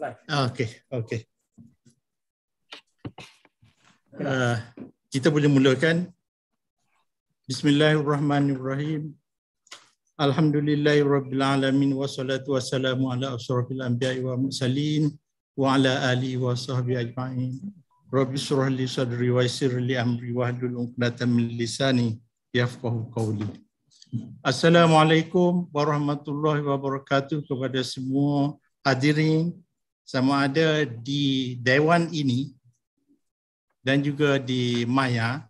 Ah, okay, okay. Uh, ah, kita boleh mulakan. Bismillahirrahmanirrahim. Alhamdulillahirrabbilalamin. Wassalatu wassalamu ala asyarakil anbiya wa mursalin wa ala alihi wa sahbihi ajma'in. Rabbi surah li sadri wa yisir li amri wa hlul unqnata min lisani yafqahu qawli. Assalamualaikum warahmatullahi wabarakatuh kepada semua hadirin sama ada di Dewan ini dan juga di Maya.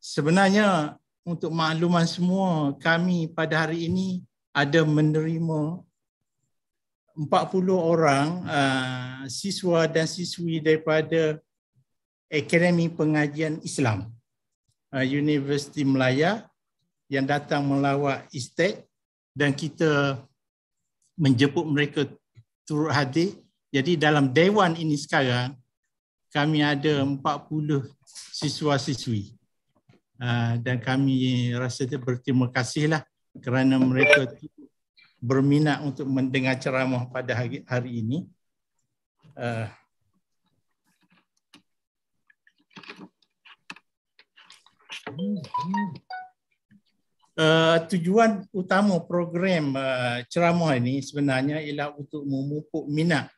Sebenarnya untuk makluman semua, kami pada hari ini ada menerima 40 orang uh, siswa dan siswi daripada Akademi Pengajian Islam uh, Universiti Melaya yang datang melawat istek dan kita menjemput mereka turut hadir. Jadi dalam dewan ini sekarang kami ada 40 siswa-siswi. Ah, dan kami rasa berterima kasihlah kerana mereka berminat untuk mendengar ceramah pada hari, hari ini. Uh, Mm-hmm. Eh, tujuan utama program uh, ceramah ini sebenarnya ialah untuk memupuk minat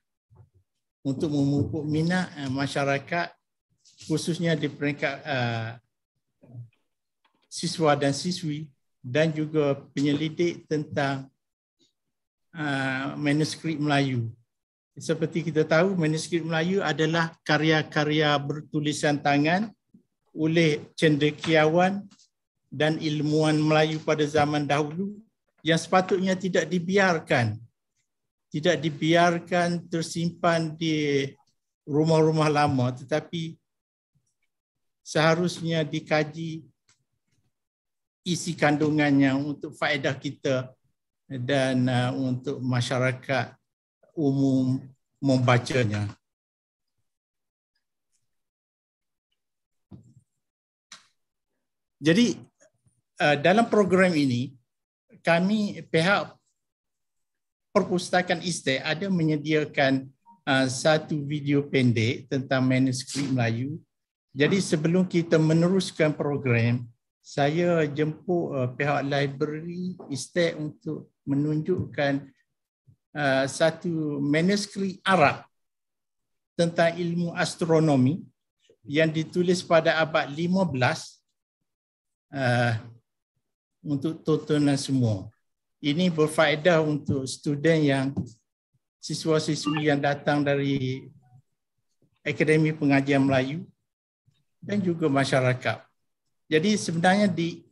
untuk memupuk minat uh, masyarakat khususnya di peringkat uh, siswa dan siswi dan juga penyelidik tentang uh, manuskrip Melayu. Seperti kita tahu manuskrip Melayu adalah karya-karya bertulisan tangan oleh cendekiawan dan ilmuwan Melayu pada zaman dahulu yang sepatutnya tidak dibiarkan tidak dibiarkan tersimpan di rumah-rumah lama tetapi seharusnya dikaji isi kandungannya untuk faedah kita dan uh, untuk masyarakat umum membacanya jadi Eh, dalam program ini kami pihak perpustakaan ISTE ada menyediakan uh, satu video pendek tentang manuskrip Melayu. Jadi sebelum kita meneruskan program, saya jemput uh, pihak library ISTE untuk menunjukkan uh, satu manuskrip Arab tentang ilmu astronomi yang ditulis pada abad 15 uh, untuk total dan semua. Ini berfaedah untuk student yang siswa-siswi yang datang dari Akademi Pengajian Melayu dan juga masyarakat. Jadi sebenarnya di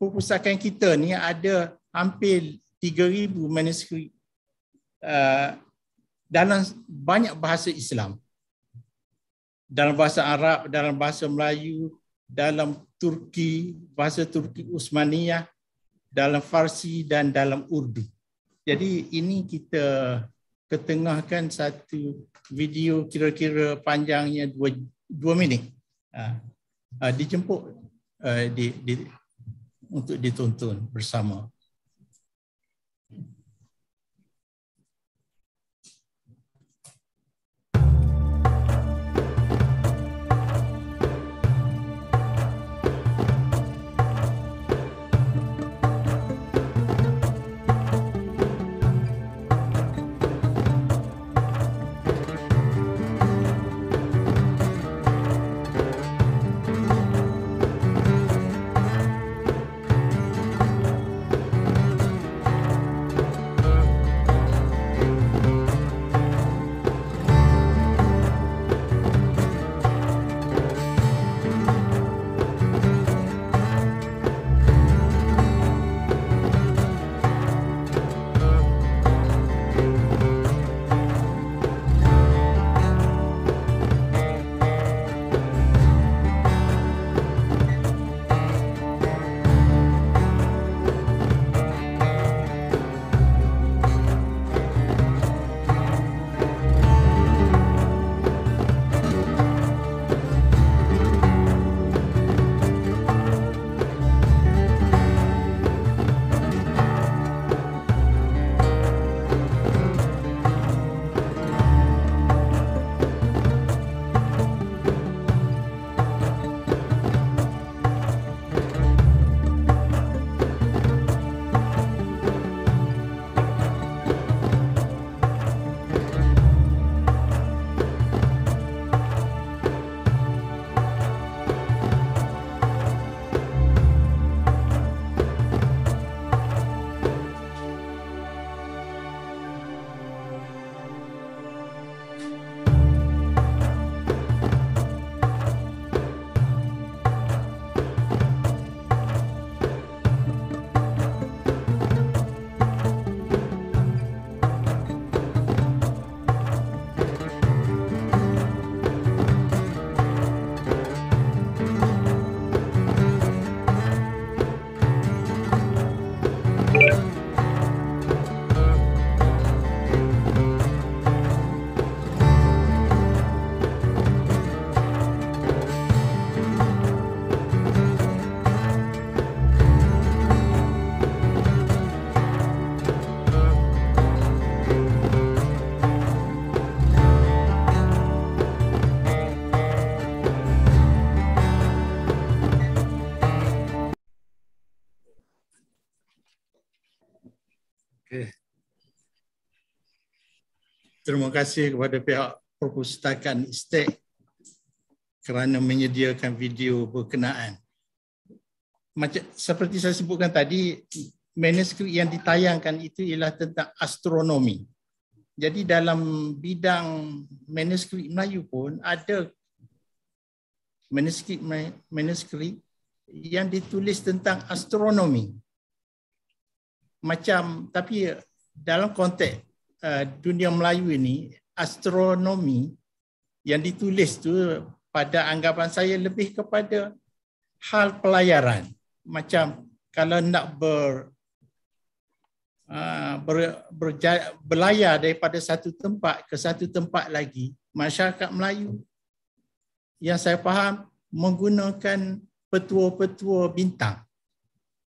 perpustakaan kita ni ada hampir 3000 manuskrip uh, dalam banyak bahasa Islam. Dalam bahasa Arab, dalam bahasa Melayu, dalam Turki, bahasa Turki Usmaniyah, dalam Farsi dan dalam Urdu. Jadi ini kita ketengahkan satu video kira-kira panjangnya dua, dua minit. Uh, uh, dijemput uh, di, di, untuk ditonton bersama. terima kasih kepada pihak perpustakaan Istek kerana menyediakan video berkenaan. Macam seperti saya sebutkan tadi, manuskrip yang ditayangkan itu ialah tentang astronomi. Jadi dalam bidang manuskrip Melayu pun ada manuskrip manuskrip yang ditulis tentang astronomi. Macam tapi dalam konteks Uh, dunia Melayu ini astronomi yang ditulis tu pada anggapan saya lebih kepada hal pelayaran macam kalau nak ber Uh, ber, berja, berlayar daripada satu tempat ke satu tempat lagi masyarakat Melayu yang saya faham menggunakan petua-petua bintang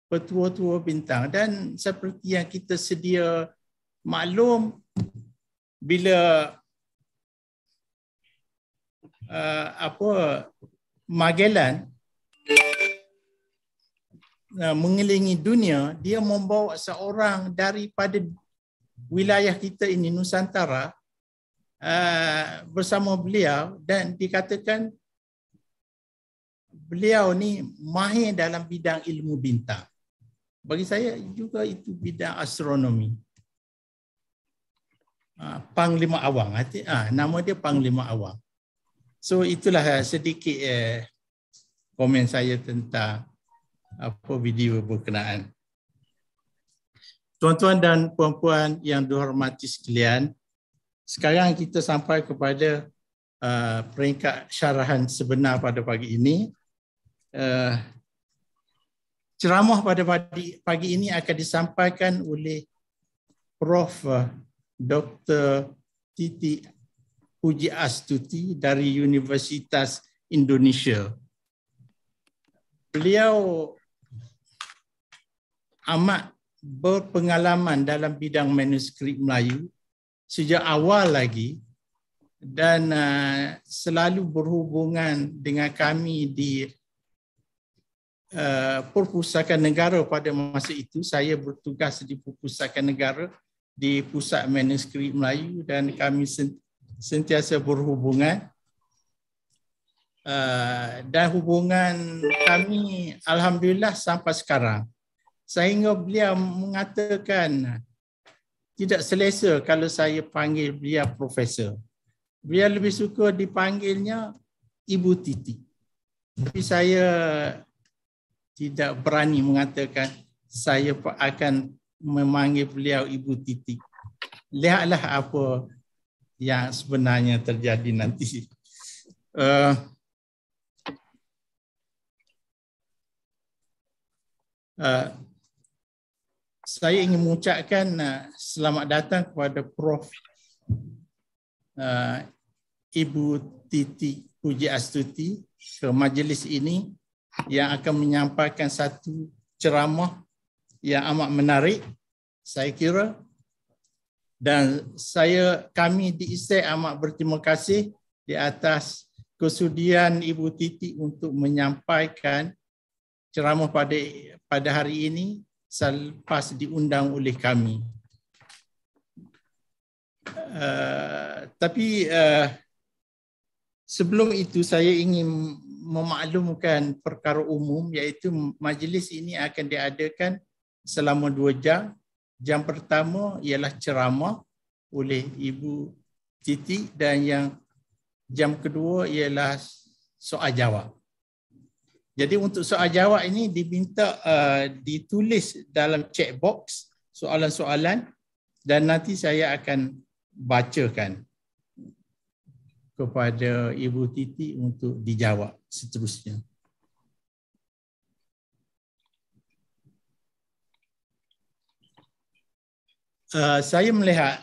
petua-petua bintang dan seperti yang kita sedia maklum bila uh, apa Magellan uh, mengelilingi dunia dia membawa seorang daripada wilayah kita ini Nusantara uh, bersama beliau dan dikatakan beliau ni mahir dalam bidang ilmu bintang bagi saya juga itu bidang astronomi Ha, Panglima Awang. Ha, ha, nama dia Panglima Awang. So itulah eh, sedikit eh, komen saya tentang apa video berkenaan. Tuan-tuan dan puan-puan yang dihormati sekalian, sekarang kita sampai kepada uh, peringkat syarahan sebenar pada pagi ini. Uh, ceramah pada pagi, pagi ini akan disampaikan oleh Prof. Uh, Dr. Titi Puji Astuti dari Universitas Indonesia. Beliau amat berpengalaman dalam bidang manuskrip Melayu sejak awal lagi dan uh, selalu berhubungan dengan kami di uh, Perpustakaan Negara pada masa itu. Saya bertugas di Perpustakaan Negara di Pusat Manuskrip Melayu dan kami sentiasa berhubungan. Uh, dan hubungan kami Alhamdulillah sampai sekarang sehingga beliau mengatakan tidak selesa kalau saya panggil beliau profesor. Beliau lebih suka dipanggilnya Ibu Titi. Tapi saya tidak berani mengatakan saya akan memanggil beliau ibu titik. Lihatlah apa yang sebenarnya terjadi nanti. Uh, uh, saya ingin mengucapkan uh, selamat datang kepada Prof. Uh, ibu Titi Puji Astuti ke majlis ini yang akan menyampaikan satu ceramah yang amat menarik saya kira dan saya kami di ISTE amat berterima kasih di atas kesudian Ibu Titi untuk menyampaikan ceramah pada pada hari ini selepas diundang oleh kami. Uh, tapi uh, sebelum itu saya ingin memaklumkan perkara umum iaitu majlis ini akan diadakan selama dua jam. Jam pertama ialah ceramah oleh Ibu Titi dan yang jam kedua ialah soal jawab. Jadi untuk soal jawab ini diminta uh, ditulis dalam check box soalan-soalan dan nanti saya akan bacakan kepada Ibu Titi untuk dijawab seterusnya. Uh, saya melihat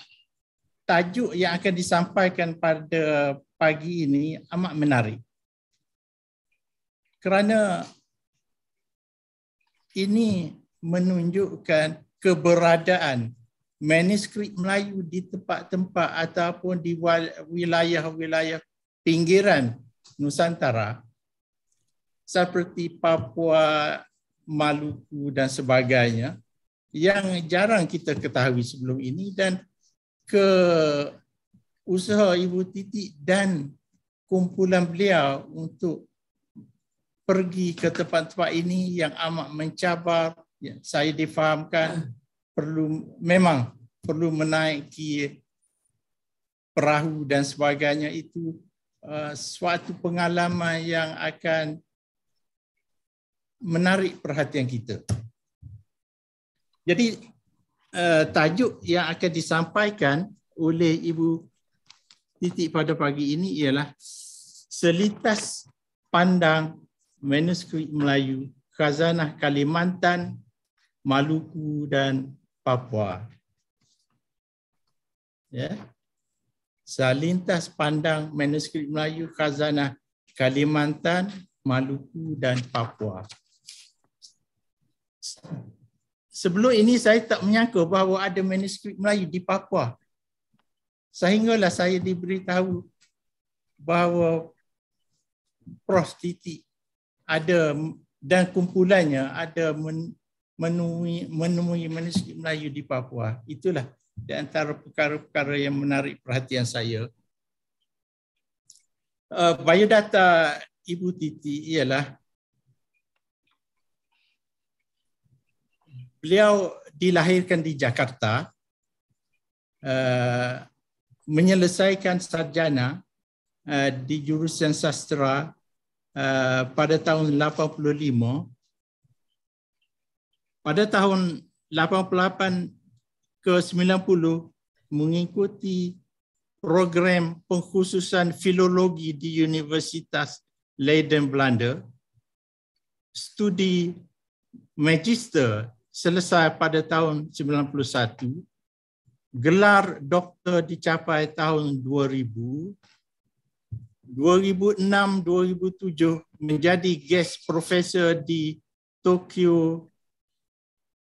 tajuk yang akan disampaikan pada pagi ini amat menarik. Kerana ini menunjukkan keberadaan manuskrip Melayu di tempat-tempat ataupun di wilayah-wilayah pinggiran Nusantara seperti Papua, Maluku dan sebagainya yang jarang kita ketahui sebelum ini dan ke usaha ibu titik dan kumpulan beliau untuk pergi ke tempat-tempat ini yang amat mencabar ya, saya difahamkan perlu memang perlu menaiki perahu dan sebagainya itu uh, suatu pengalaman yang akan menarik perhatian kita. Jadi uh, tajuk yang akan disampaikan oleh Ibu Titik pada pagi ini ialah Selitas Pandang Manuskrip Melayu Khazanah Kalimantan, Maluku dan Papua. Ya. Selintas pandang manuskrip Melayu Khazanah Kalimantan, Maluku dan Papua. Sebelum ini saya tak menyangka bahawa ada manuskrip Melayu di Papua. Sehinggalah saya diberitahu bahawa prostitik ada dan kumpulannya ada menemui, menemui manuskrip Melayu di Papua. Itulah di antara perkara-perkara yang menarik perhatian saya. Uh, biodata Ibu Titi ialah beliau dilahirkan di Jakarta uh, menyelesaikan sarjana uh, di jurusan sastra uh, pada tahun 85 pada tahun 88 ke 90 mengikuti program pengkhususan filologi di Universitas Leiden Belanda studi magister selesai pada tahun 91 gelar doktor dicapai tahun 2000 2006-2007 menjadi guest professor di Tokyo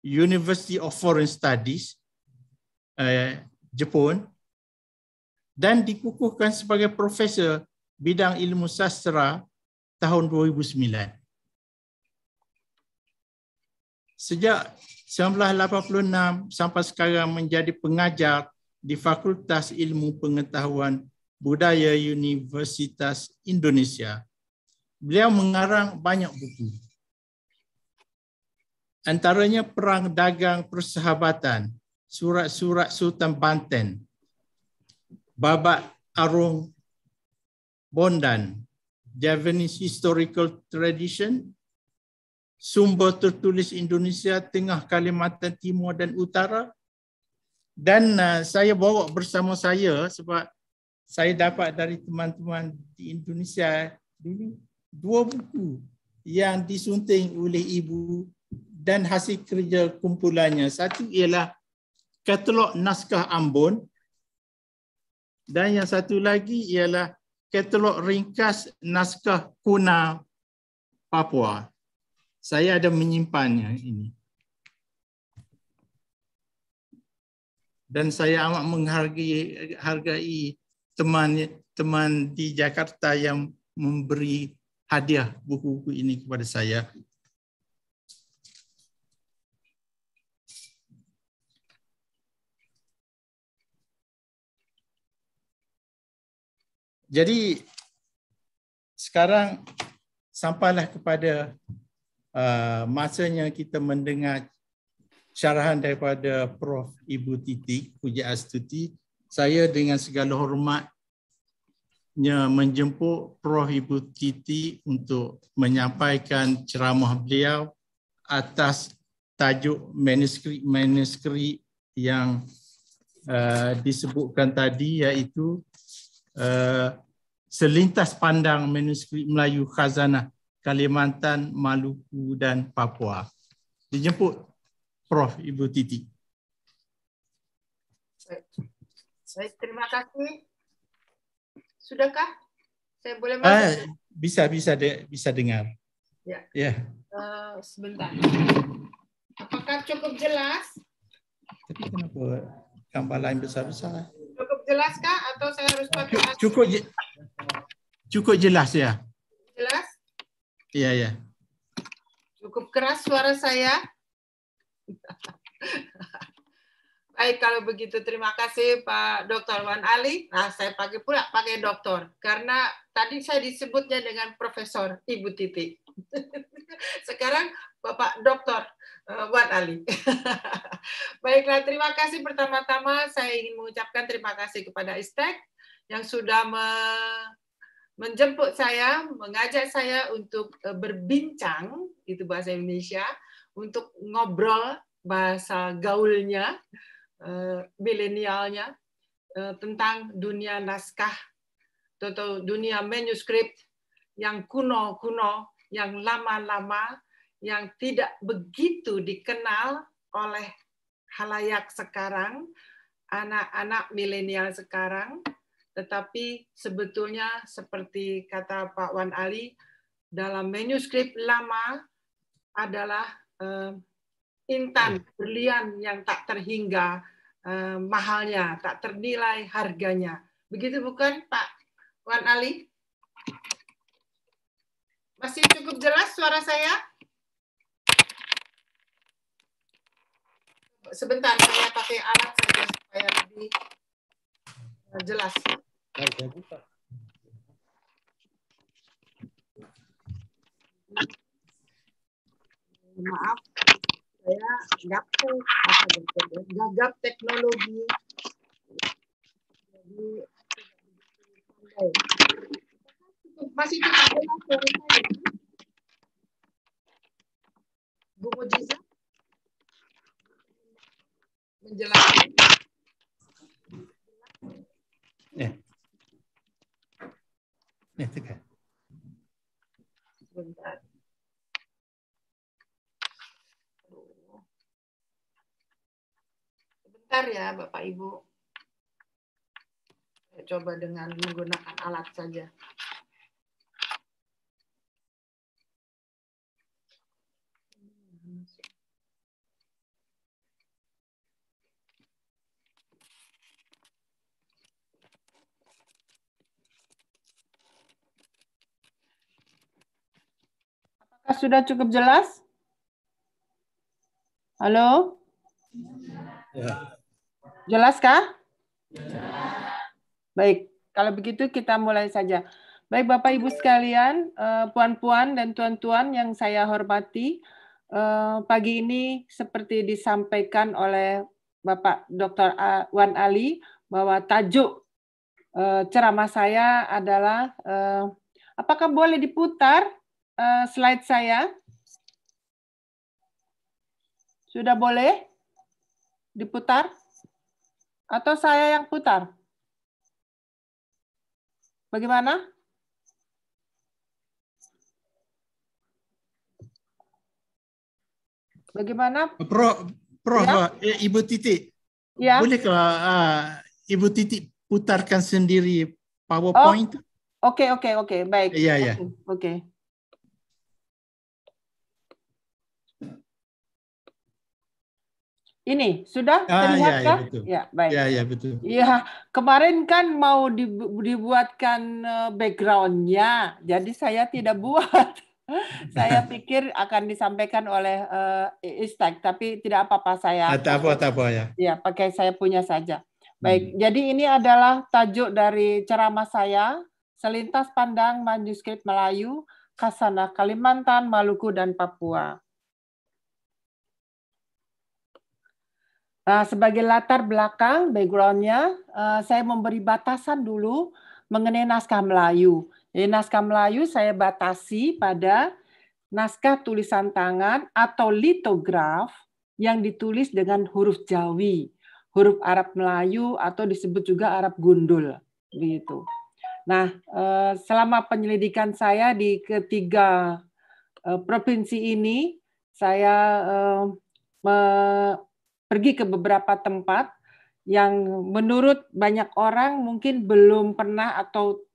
University of Foreign Studies eh, Jepun dan dikukuhkan sebagai profesor bidang ilmu sastra tahun sejak 1986 sampai sekarang menjadi pengajar di Fakultas Ilmu Pengetahuan Budaya Universitas Indonesia. Beliau mengarang banyak buku. Antaranya Perang Dagang Persahabatan, Surat-Surat Sultan Banten, Babak Arung Bondan, Javanese Historical Tradition sumber tertulis Indonesia Tengah Kalimantan Timur dan Utara dan uh, saya bawa bersama saya sebab saya dapat dari teman-teman di Indonesia dulu dua buku yang disunting oleh ibu dan hasil kerja kumpulannya satu ialah katalog naskah Ambon dan yang satu lagi ialah katalog ringkas naskah kuna Papua. Saya ada menyimpannya ini. Dan saya amat menghargai hargai teman teman di Jakarta yang memberi hadiah buku-buku ini kepada saya. Jadi sekarang sampailah kepada uh, masanya kita mendengar syarahan daripada Prof. Ibu Titik Puja Astuti, saya dengan segala hormatnya menjemput Prof. Ibu Titik untuk menyampaikan ceramah beliau atas tajuk manuskrip-manuskrip yang uh, disebutkan tadi iaitu uh, selintas pandang manuskrip Melayu Khazanah Kalimantan, Maluku dan Papua. Dijemput Prof. Ibu Titi. Baik, Baik terima kasih. Sudahkah? Saya boleh masuk? Eh, bisa, bisa, de bisa dengar. Ya. ya. Uh, sebentar. Apakah cukup jelas? Tapi kenapa gambar lain besar-besar? Cukup jelas kah? Atau saya harus pakai? Cukup, cukup jelas ya. Iya, iya. Cukup keras suara saya? Baik, kalau begitu terima kasih Pak Dr. Wan Ali. Nah, saya pakai pula pakai dokter karena tadi saya disebutnya dengan Profesor Ibu Titi. Sekarang Bapak Dr. Eh, Wan Ali. Baiklah, terima kasih pertama-tama saya ingin mengucapkan terima kasih kepada Istek yang sudah me menjemput saya, mengajak saya untuk eh, berbincang, itu bahasa Indonesia, untuk ngobrol bahasa gaulnya, eh, milenialnya, eh, tentang dunia naskah atau dunia manuskrip yang kuno-kuno, yang lama-lama, yang tidak begitu dikenal oleh halayak sekarang, anak-anak milenial sekarang, tetapi sebetulnya seperti kata Pak Wan Ali dalam manuskrip lama adalah uh, intan hmm. berlian yang tak terhingga uh, mahalnya, tak ternilai harganya. Begitu bukan Pak Wan Ali? Masih cukup jelas suara saya? Sebentar, saya pakai alat saja supaya lebih eh, jelas warga kita. Maaf, saya dapur gagap teknologi. Jadi Masih cukup jelas dari saya. Bu Mujiza menjelaskan. Ya. Netika. Sebentar. Sebentar ya Bapak Ibu. Saya coba dengan menggunakan alat saja. sudah cukup jelas? Halo? Ya. Jelas kah? Ya. Baik, kalau begitu kita mulai saja. Baik Bapak Ibu sekalian, eh, puan-puan dan tuan-tuan yang saya hormati, eh, pagi ini seperti disampaikan oleh Bapak Dr. Wan Ali bahwa tajuk eh, ceramah saya adalah apakah boleh diputar Eh, slide saya? Sudah boleh diputar? Atau saya yang putar? Bagaimana? Bagaimana? Pro, pro ya? Eh, Ibu Titik. Ya. Bolehkah uh, Ibu Titik putarkan sendiri oh. PowerPoint? Oke, oke, oke. Baik. Iya, yeah, iya. Oke. Okay. Ini sudah ah, ya, terlihat ya, kah? Ya, ya, baik. Ya, ya, betul. Ya, kemarin kan mau dibu dibuatkan eh, backgroundnya, jadi saya tidak buat. saya pikir akan disampaikan oleh uh, eh, Istek, tapi tidak apa-apa saya. Ah, tak apa, tak apa ya. Ya, pakai saya punya saja. Baik, hmm. jadi ini adalah tajuk dari ceramah saya, Selintas Pandang Manuskrip Melayu, Kasana Kalimantan, Maluku, dan Papua. Eh, sebagai latar belakang backgroundnya, eh, saya memberi batasan dulu mengenai naskah Melayu. Jadi naskah Melayu saya batasi pada naskah tulisan tangan atau litograf yang ditulis dengan huruf Jawi, huruf Arab Melayu atau disebut juga Arab Gundul, begitu. Nah, eh, selama penyelidikan saya di ketiga provinsi ini, saya pergi ke beberapa tempat yang menurut banyak orang mungkin belum pernah atau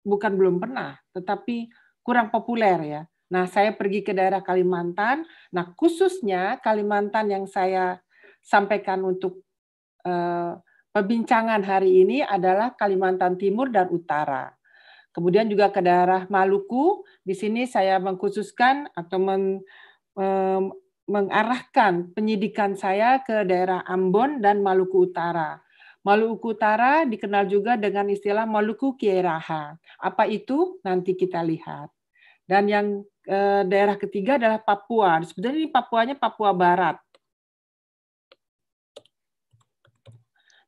bukan belum pernah, tetapi kurang populer ya. Nah, saya pergi ke daerah Kalimantan. Nah, khususnya Kalimantan yang saya sampaikan untuk eh, perbincangan hari ini adalah Kalimantan Timur dan Utara. Kemudian juga ke daerah Maluku. Di sini saya mengkhususkan atau men, eh, mengarahkan penyidikan saya ke daerah Ambon dan Maluku Utara. Maluku Utara dikenal juga dengan istilah Maluku Kieraha. Apa itu? Nanti kita lihat. Dan yang eh, daerah ketiga adalah Papua. Sebenarnya ini Papuanya Papua Barat.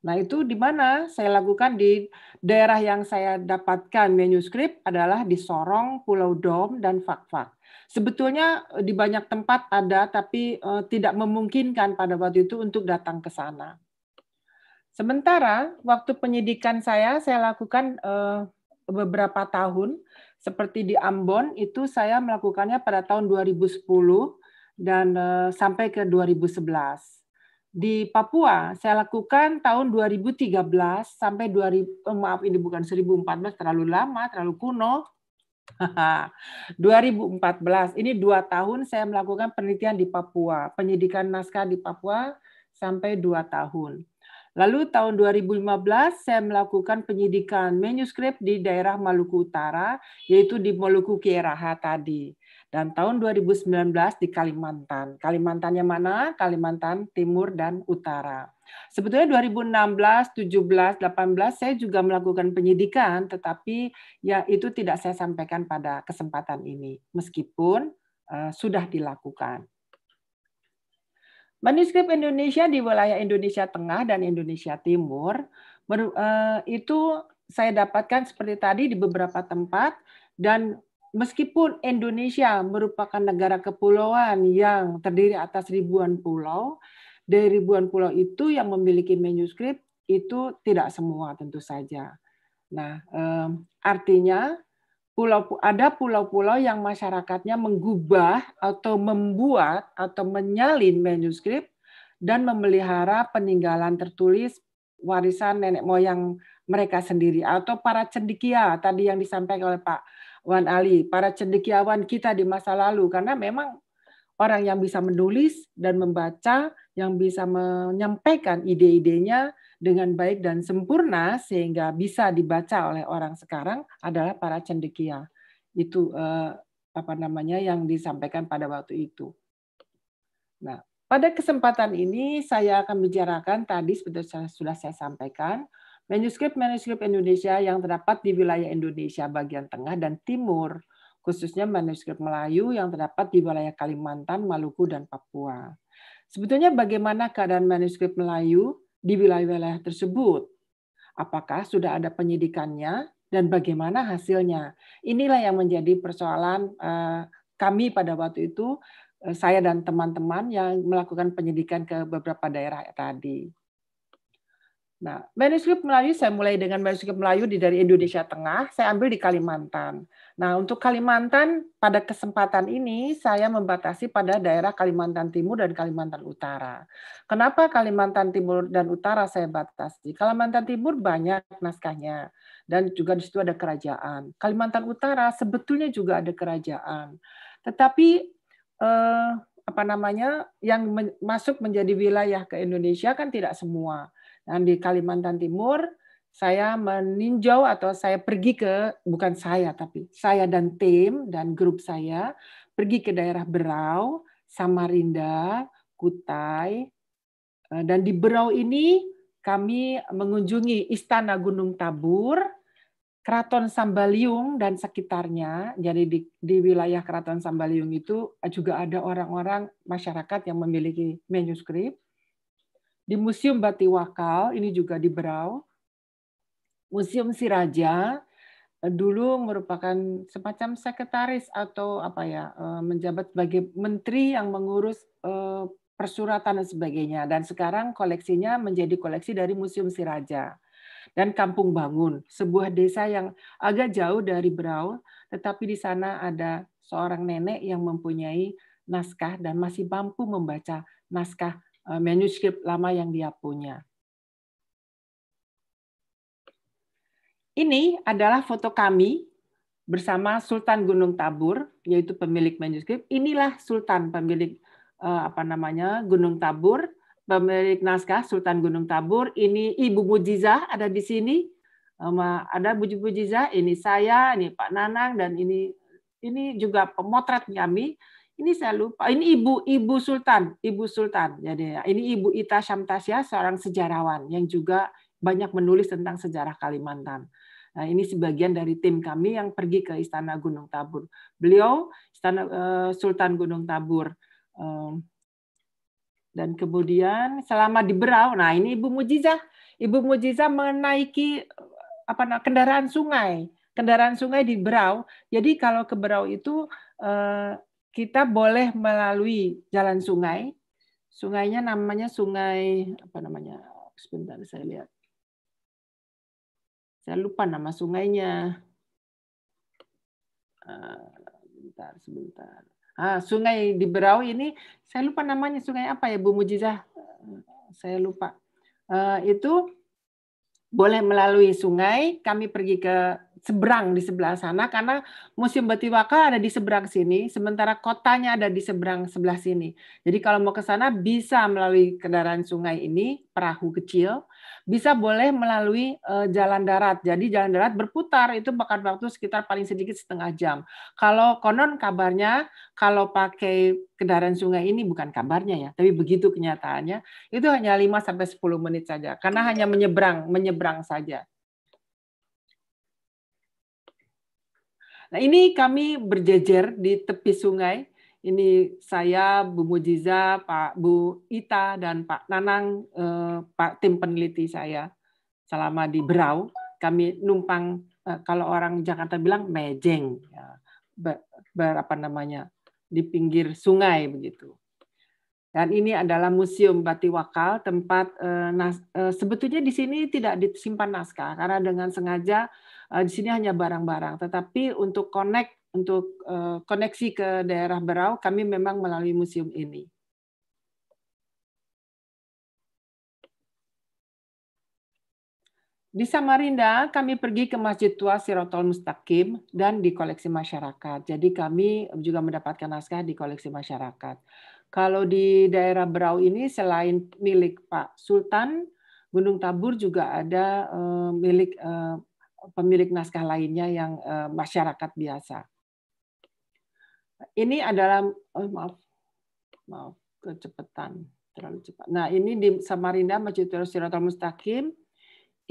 Nah, itu di mana saya lakukan di daerah yang saya dapatkan manuskrip adalah di Sorong, Pulau Dom, dan Fakfak. fak Sebetulnya eh, di banyak tempat ada, tapi uh, tidak memungkinkan pada waktu itu untuk datang ke sana. Sementara waktu penyidikan saya, saya lakukan uh, beberapa tahun, seperti di Ambon itu saya melakukannya pada tahun 2010 dan uh, sampai ke 2011. Di Papua saya lakukan tahun 2013 sampai 2000 oh, maaf ini bukan 2014 terlalu lama, terlalu kuno 2014. Ini dua tahun saya melakukan penelitian di Papua, penyidikan naskah di Papua sampai dua tahun. Lalu tahun 2015 saya melakukan penyidikan manuskrip di daerah Maluku Utara, yaitu di Maluku Kierahat tadi dan tahun 2019 di Kalimantan. Kalimantannya mana? Kalimantan Timur dan Utara. Sebetulnya 2016, 17, 18 saya juga melakukan penyidikan tetapi ya itu tidak saya sampaikan pada kesempatan ini meskipun uh, sudah dilakukan. Manuskrip Indonesia di wilayah Indonesia Tengah dan Indonesia Timur eh, itu saya dapatkan seperti tadi di beberapa tempat dan meskipun Indonesia merupakan negara kepulauan yang terdiri atas ribuan pulau, dari ribuan pulau itu yang memiliki manuskrip itu tidak semua tentu saja. Nah, artinya pulau ada pulau-pulau yang masyarakatnya menggubah atau membuat atau menyalin manuskrip dan memelihara peninggalan tertulis warisan nenek moyang mereka sendiri atau para cendikia tadi yang disampaikan oleh Pak Wan Ali, para cendekiawan kita di masa lalu karena memang orang yang bisa menulis dan membaca, yang bisa menyampaikan ide-idenya dengan baik dan sempurna sehingga bisa dibaca oleh orang sekarang adalah para cendekia. Itu eh, apa namanya yang disampaikan pada waktu itu. Nah, pada kesempatan ini saya akan bicarakan tadi sebetulnya sudah saya sampaikan Manuskrip-manuskrip Indonesia yang terdapat di wilayah Indonesia bagian tengah dan timur, khususnya manuskrip Melayu yang terdapat di wilayah Kalimantan, Maluku, dan Papua. Sebetulnya bagaimana keadaan manuskrip Melayu di wilayah-wilayah tersebut? Apakah sudah ada penyidikannya dan bagaimana hasilnya? Inilah yang menjadi persoalan eh, kami pada waktu itu, eh, saya dan teman-teman yang melakukan penyidikan ke beberapa daerah tadi. Nah, manuskrip Melayu saya mulai dengan manuskrip Melayu di dari Indonesia Tengah, saya ambil di Kalimantan. Nah, untuk Kalimantan pada kesempatan ini saya membatasi pada daerah Kalimantan Timur dan Kalimantan Utara. Kenapa Kalimantan Timur dan Utara saya batasi? Kalimantan Timur banyak naskahnya dan juga di situ ada kerajaan. Kalimantan Utara sebetulnya juga ada kerajaan. Tetapi eh, apa namanya yang masuk menjadi wilayah ke Indonesia kan tidak semua dan di Kalimantan Timur, saya meninjau atau saya pergi ke, bukan saya tapi, saya dan tim dan grup saya pergi ke daerah Berau, Samarinda, Kutai, eh, dan di Berau ini kami mengunjungi Istana Gunung Tabur, Keraton Sambaliung dan sekitarnya. Jadi di, di wilayah Keraton Sambaliung itu juga ada orang-orang masyarakat yang memiliki manuskrip. Di Museum Wakal ini juga di Berau, Museum Siraja, eh, dulu merupakan semacam sekretaris atau apa ya eh, menjabat sebagai menteri yang mengurus eh, persuratan dan sebagainya dan sekarang koleksinya menjadi koleksi dari Museum Siraja dan Kampung Bangun sebuah desa yang agak jauh dari Berau tetapi di sana ada seorang nenek yang mempunyai naskah dan masih mampu membaca naskah Eh, manuskrip lama yang dia punya. Ini adalah foto kami bersama Sultan Gunung Tabur, yaitu pemilik manuskrip. Inilah Sultan pemilik eh, apa namanya Gunung Tabur, pemilik naskah Sultan Gunung Tabur. Ini Ibu Mujizah ada di sini. Eh, ada Bu Mujizah, ini saya, ini Pak Nanang, dan ini ini juga pemotret kami ini saya lupa ini ibu ibu Sultan ibu Sultan jadi ya, ini ibu Ita Syamtasya seorang sejarawan yang juga banyak menulis tentang sejarah Kalimantan. Nah, ini sebagian dari tim kami yang pergi ke Istana Gunung Tabur. Beliau Istana eh, Sultan Gunung Tabur. dan kemudian selama di Berau, nah ini Ibu Mujizah, Ibu Mujizah menaiki apa kendaraan sungai, kendaraan sungai di Berau. Jadi kalau ke Berau itu eh, kita boleh melalui jalan sungai. Sungainya namanya sungai apa namanya? Sebentar saya lihat. Saya lupa nama sungainya. sebentar ah, sebentar. Ah, sungai di Berau ini saya lupa namanya sungai apa ya Bu Mujizah? Ah, saya lupa. Ah, itu boleh melalui sungai, kami pergi ke seberang di sebelah sana karena musim Batiwaka ada di seberang sini, sementara kotanya ada di seberang sebelah sini. Jadi kalau mau ke sana bisa melalui kendaraan sungai ini, perahu kecil, bisa boleh melalui uh, jalan darat. Jadi jalan darat berputar itu bakal waktu sekitar paling sedikit setengah jam. Kalau konon kabarnya kalau pakai kendaraan sungai ini bukan kabarnya ya, tapi begitu kenyataannya itu hanya 5 sampai 10 menit saja karena hanya menyeberang, menyeberang saja. Nah ini kami berjejer di tepi sungai. Ini saya, Bu Mujiza, Pak Bu Ita, dan Pak Nanang, eh, Pak tim peneliti saya selama di Berau. Kami numpang, eh, kalau orang Jakarta bilang mejeng, ya, ber, ber, apa namanya, di pinggir sungai begitu. Dan ini adalah Museum Bati Wakal, tempat eh, nas, eh, sebetulnya di sini tidak disimpan naskah karena dengan sengaja Eh, di sini hanya barang-barang, tetapi untuk connect untuk eh, koneksi ke daerah Berau kami memang melalui museum ini. Di Samarinda, kami pergi ke Masjid Tua Sirotol Mustaqim dan di koleksi masyarakat. Jadi kami juga mendapatkan naskah di koleksi masyarakat. Kalau di daerah Berau ini, selain milik Pak Sultan, Gunung Tabur juga ada eh, milik pemilik naskah lainnya yang eh, masyarakat biasa. Ini adalah oh maaf maaf kecepatan terlalu cepat. Nah ini di Samarinda Masjid Tuar Siratul Mustaqim.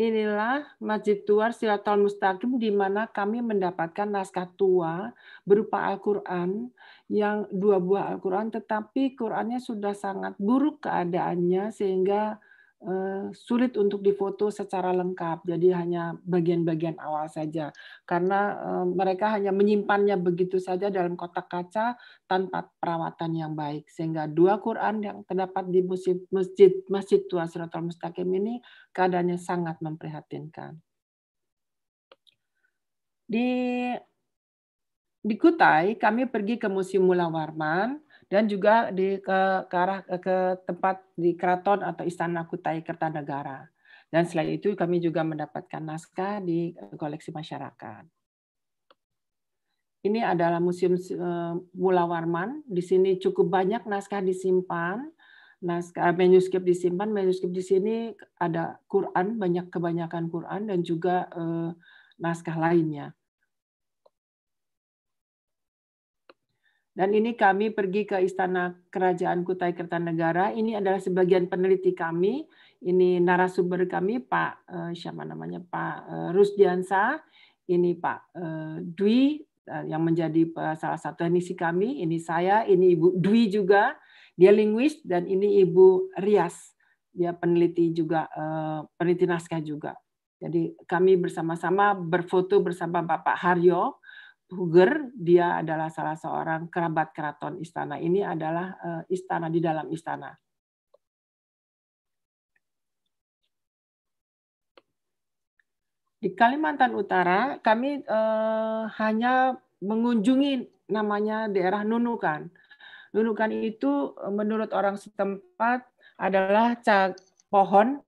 Inilah Masjid Tuar Siratul Mustaqim di mana kami mendapatkan naskah tua berupa Al-Quran yang dua buah Al-Quran, tetapi Qurannya sudah sangat buruk keadaannya sehingga Eh, sulit untuk difoto secara lengkap, jadi hanya bagian-bagian awal saja, karena eh, mereka hanya menyimpannya begitu saja dalam kotak kaca tanpa perawatan yang baik, sehingga dua Quran yang terdapat di masjid masjid, masjid tua Suratul Mustaqim ini keadaannya sangat memprihatinkan. Di di Kutai, kami pergi ke Museum Mula Warman dan juga di ke, ke arah ke, tempat di keraton atau istana Kutai Kertanegara. Dan selain itu kami juga mendapatkan naskah di eh, koleksi masyarakat. Ini adalah Museum eh, Mula Warman. Di sini cukup banyak naskah disimpan, naskah eh, manuskrip disimpan. Manuskrip di sini ada Quran, banyak kebanyakan Quran dan juga eh, naskah lainnya. Dan ini kami pergi ke Istana Kerajaan Kutai Kertanegara. Ini adalah sebagian peneliti kami. Ini narasumber kami Pak eh, siapa namanya Pak uh, Rusdiansa. Ini Pak uh, Dwi eh, yang menjadi salah satu teknisi kami. Ini saya, ini Ibu Dwi juga. Dia linguis dan ini Ibu Rias. Dia peneliti juga peneliti naskah juga. Jadi kami bersama-sama berfoto bersama Bapak Haryo Huger, dia adalah salah seorang kerabat keraton istana. Ini adalah eh, istana di dalam istana. Di Kalimantan Utara, kami eh, hanya mengunjungi namanya daerah Nunukan. Nunukan itu eh, menurut orang setempat adalah pohon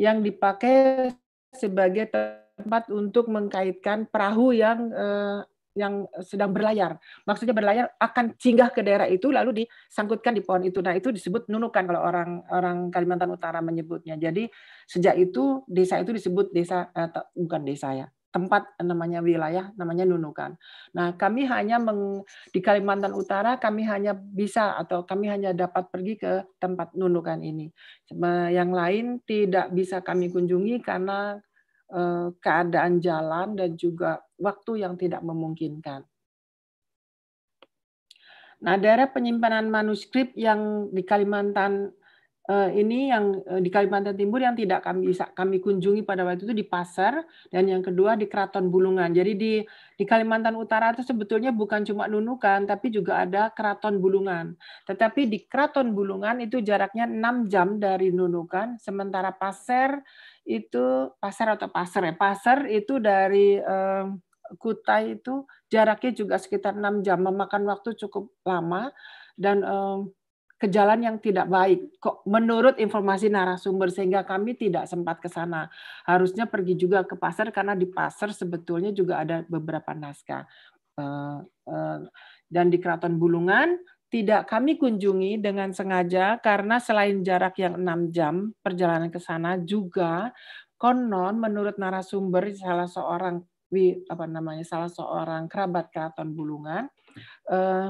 yang dipakai sebagai tempat untuk mengkaitkan perahu yang eh, yang eh, sedang berlayar. Maksudnya berlayar akan singgah ke daerah itu lalu disangkutkan di pohon itu. Nah, itu disebut nunukan kalau orang orang Kalimantan Utara menyebutnya. Jadi sejak itu desa itu disebut desa eh, bukan desa ya, tempat namanya wilayah namanya nunukan. Nah, kami hanya meng, di Kalimantan Utara kami hanya bisa atau kami hanya dapat pergi ke tempat nunukan ini. Yang lain tidak bisa kami kunjungi karena eh, keadaan jalan dan juga waktu yang tidak memungkinkan. Nah, daerah penyimpanan manuskrip yang di Kalimantan eh, ini yang eh, di Kalimantan Timur yang tidak kami bisa kami kunjungi pada waktu itu di Pasar dan yang kedua di Keraton Bulungan. Jadi di di Kalimantan Utara itu sebetulnya bukan cuma Nunukan tapi juga ada Keraton Bulungan. Tetapi di Keraton Bulungan itu jaraknya 6 jam dari Nunukan sementara Pasar itu Pasar atau Pasar ya, Pasar itu dari eh, Kutai itu jaraknya juga sekitar enam jam, memakan waktu cukup lama dan eh, ke jalan yang tidak baik. Kok menurut informasi narasumber sehingga kami tidak sempat ke sana. Harusnya pergi juga ke pasar karena di pasar sebetulnya juga ada beberapa naskah. Eh, eh, dan di Keraton Bulungan tidak kami kunjungi dengan sengaja karena selain jarak yang enam jam perjalanan ke sana juga konon menurut narasumber salah seorang wi apa namanya salah seorang kerabat keraton Bulungan. Eh,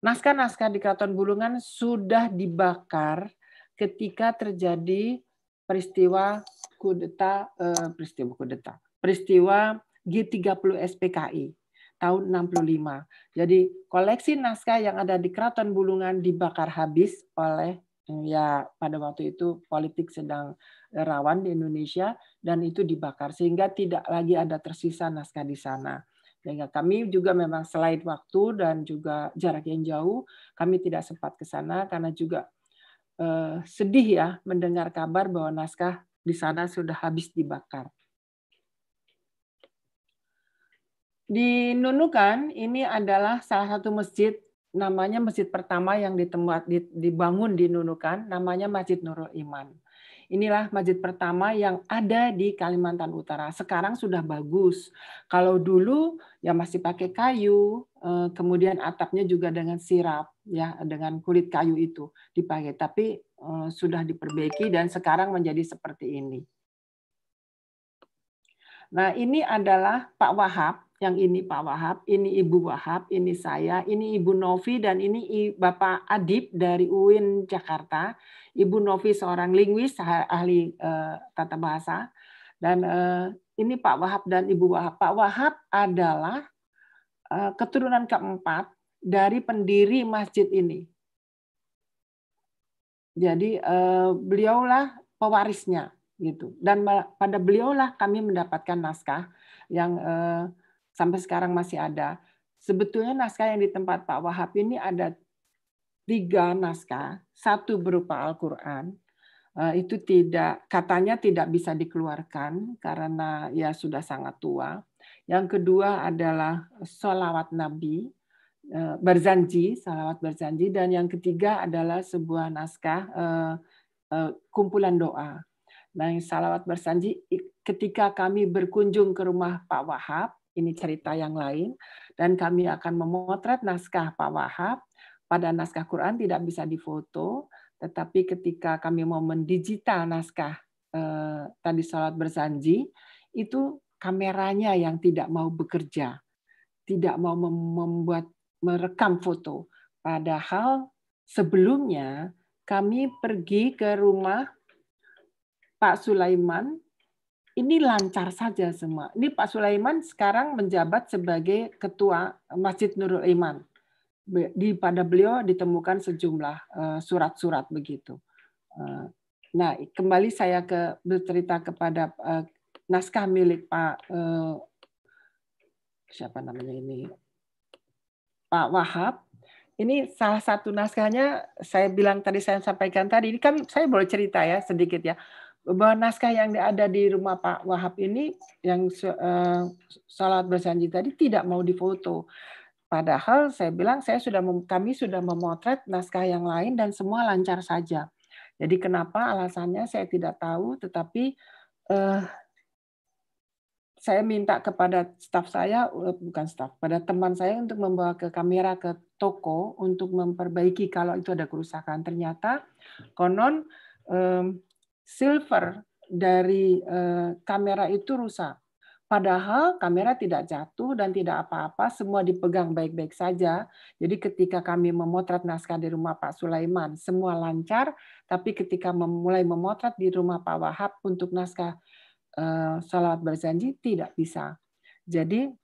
naskah-naskah di keraton Bulungan sudah dibakar ketika terjadi peristiwa kudeta eh, peristiwa kudeta peristiwa G30 SPKI tahun 65. Jadi koleksi naskah yang ada di Keraton Bulungan dibakar habis oleh ya pada waktu itu politik sedang rawan di Indonesia dan itu dibakar sehingga tidak lagi ada tersisa naskah di sana. Sehingga kami juga memang selain waktu dan juga jarak yang jauh, kami tidak sempat ke sana karena juga eh, sedih ya mendengar kabar bahwa naskah di sana sudah habis dibakar. Di Nunukan ini adalah salah satu masjid namanya masjid pertama yang ditemuat, dibangun di Nunukan, namanya Masjid Nurul Iman. Inilah masjid pertama yang ada di Kalimantan Utara. Sekarang sudah bagus. Kalau dulu ya masih pakai kayu, eh, kemudian atapnya juga dengan sirap ya, dengan kulit kayu itu dipakai. Tapi eh, sudah diperbaiki dan sekarang menjadi seperti ini. Nah, ini adalah Pak Wahab yang ini Pak Wahab, ini Ibu Wahab, ini saya, ini Ibu Novi, dan ini Bapak Adib dari UIN Jakarta. Ibu Novi seorang linguis, ahli eh, tata bahasa. Dan eh, ini Pak Wahab dan Ibu Wahab. Pak Wahab adalah eh, keturunan keempat dari pendiri masjid ini. Jadi eh, beliaulah pewarisnya gitu. Dan pada beliaulah kami mendapatkan naskah yang eh, sampai sekarang masih ada. Sebetulnya naskah yang di tempat Pak Wahab ini ada tiga naskah, satu berupa Al-Quran, eh, itu tidak katanya tidak bisa dikeluarkan karena ya sudah sangat tua. Yang kedua adalah sholawat Nabi eh, berzanji, salawat berzanji, dan yang ketiga adalah sebuah naskah eh, kumpulan doa. Nah, salawat berzanji ketika kami berkunjung ke rumah Pak Wahab, ini cerita yang lain dan kami akan memotret naskah Pak Wahab pada naskah Quran tidak bisa difoto tetapi ketika kami mau mendigital naskah eh, tadi sholat bersanji itu kameranya yang tidak mau bekerja tidak mau membuat merekam foto padahal sebelumnya kami pergi ke rumah Pak Sulaiman ini lancar saja semua. Ini Pak Sulaiman sekarang menjabat sebagai ketua eh, Masjid Nurul Iman. Di pada beliau ditemukan sejumlah eh, surat-surat begitu. Eh, nah, kembali saya ke bercerita kepada naskah milik Pak siapa namanya ini Pak Wahab ini salah satu naskahnya saya bilang tadi saya sampaikan tadi ini kan saya boleh cerita ya sedikit ya bahwa naskah yang ada di rumah Pak Wahab ini yang uh, salat bersanji tadi tidak mau difoto. Padahal saya bilang saya sudah kami sudah memotret naskah yang lain dan semua lancar saja. Jadi kenapa alasannya saya tidak tahu, tetapi uh, saya minta kepada staf saya eh, bukan staf, pada teman saya untuk membawa ke kamera ke toko untuk memperbaiki kalau itu ada kerusakan. Ternyata konon um, silver dari uh, kamera itu rusak. Padahal kamera tidak jatuh dan tidak apa-apa, semua dipegang baik-baik saja. Jadi ketika kami memotret naskah di rumah Pak Sulaiman, semua lancar, tapi ketika mulai memotret di rumah Pak Wahab untuk naskah eh, Salawat Berjanji, tidak bisa. Jadi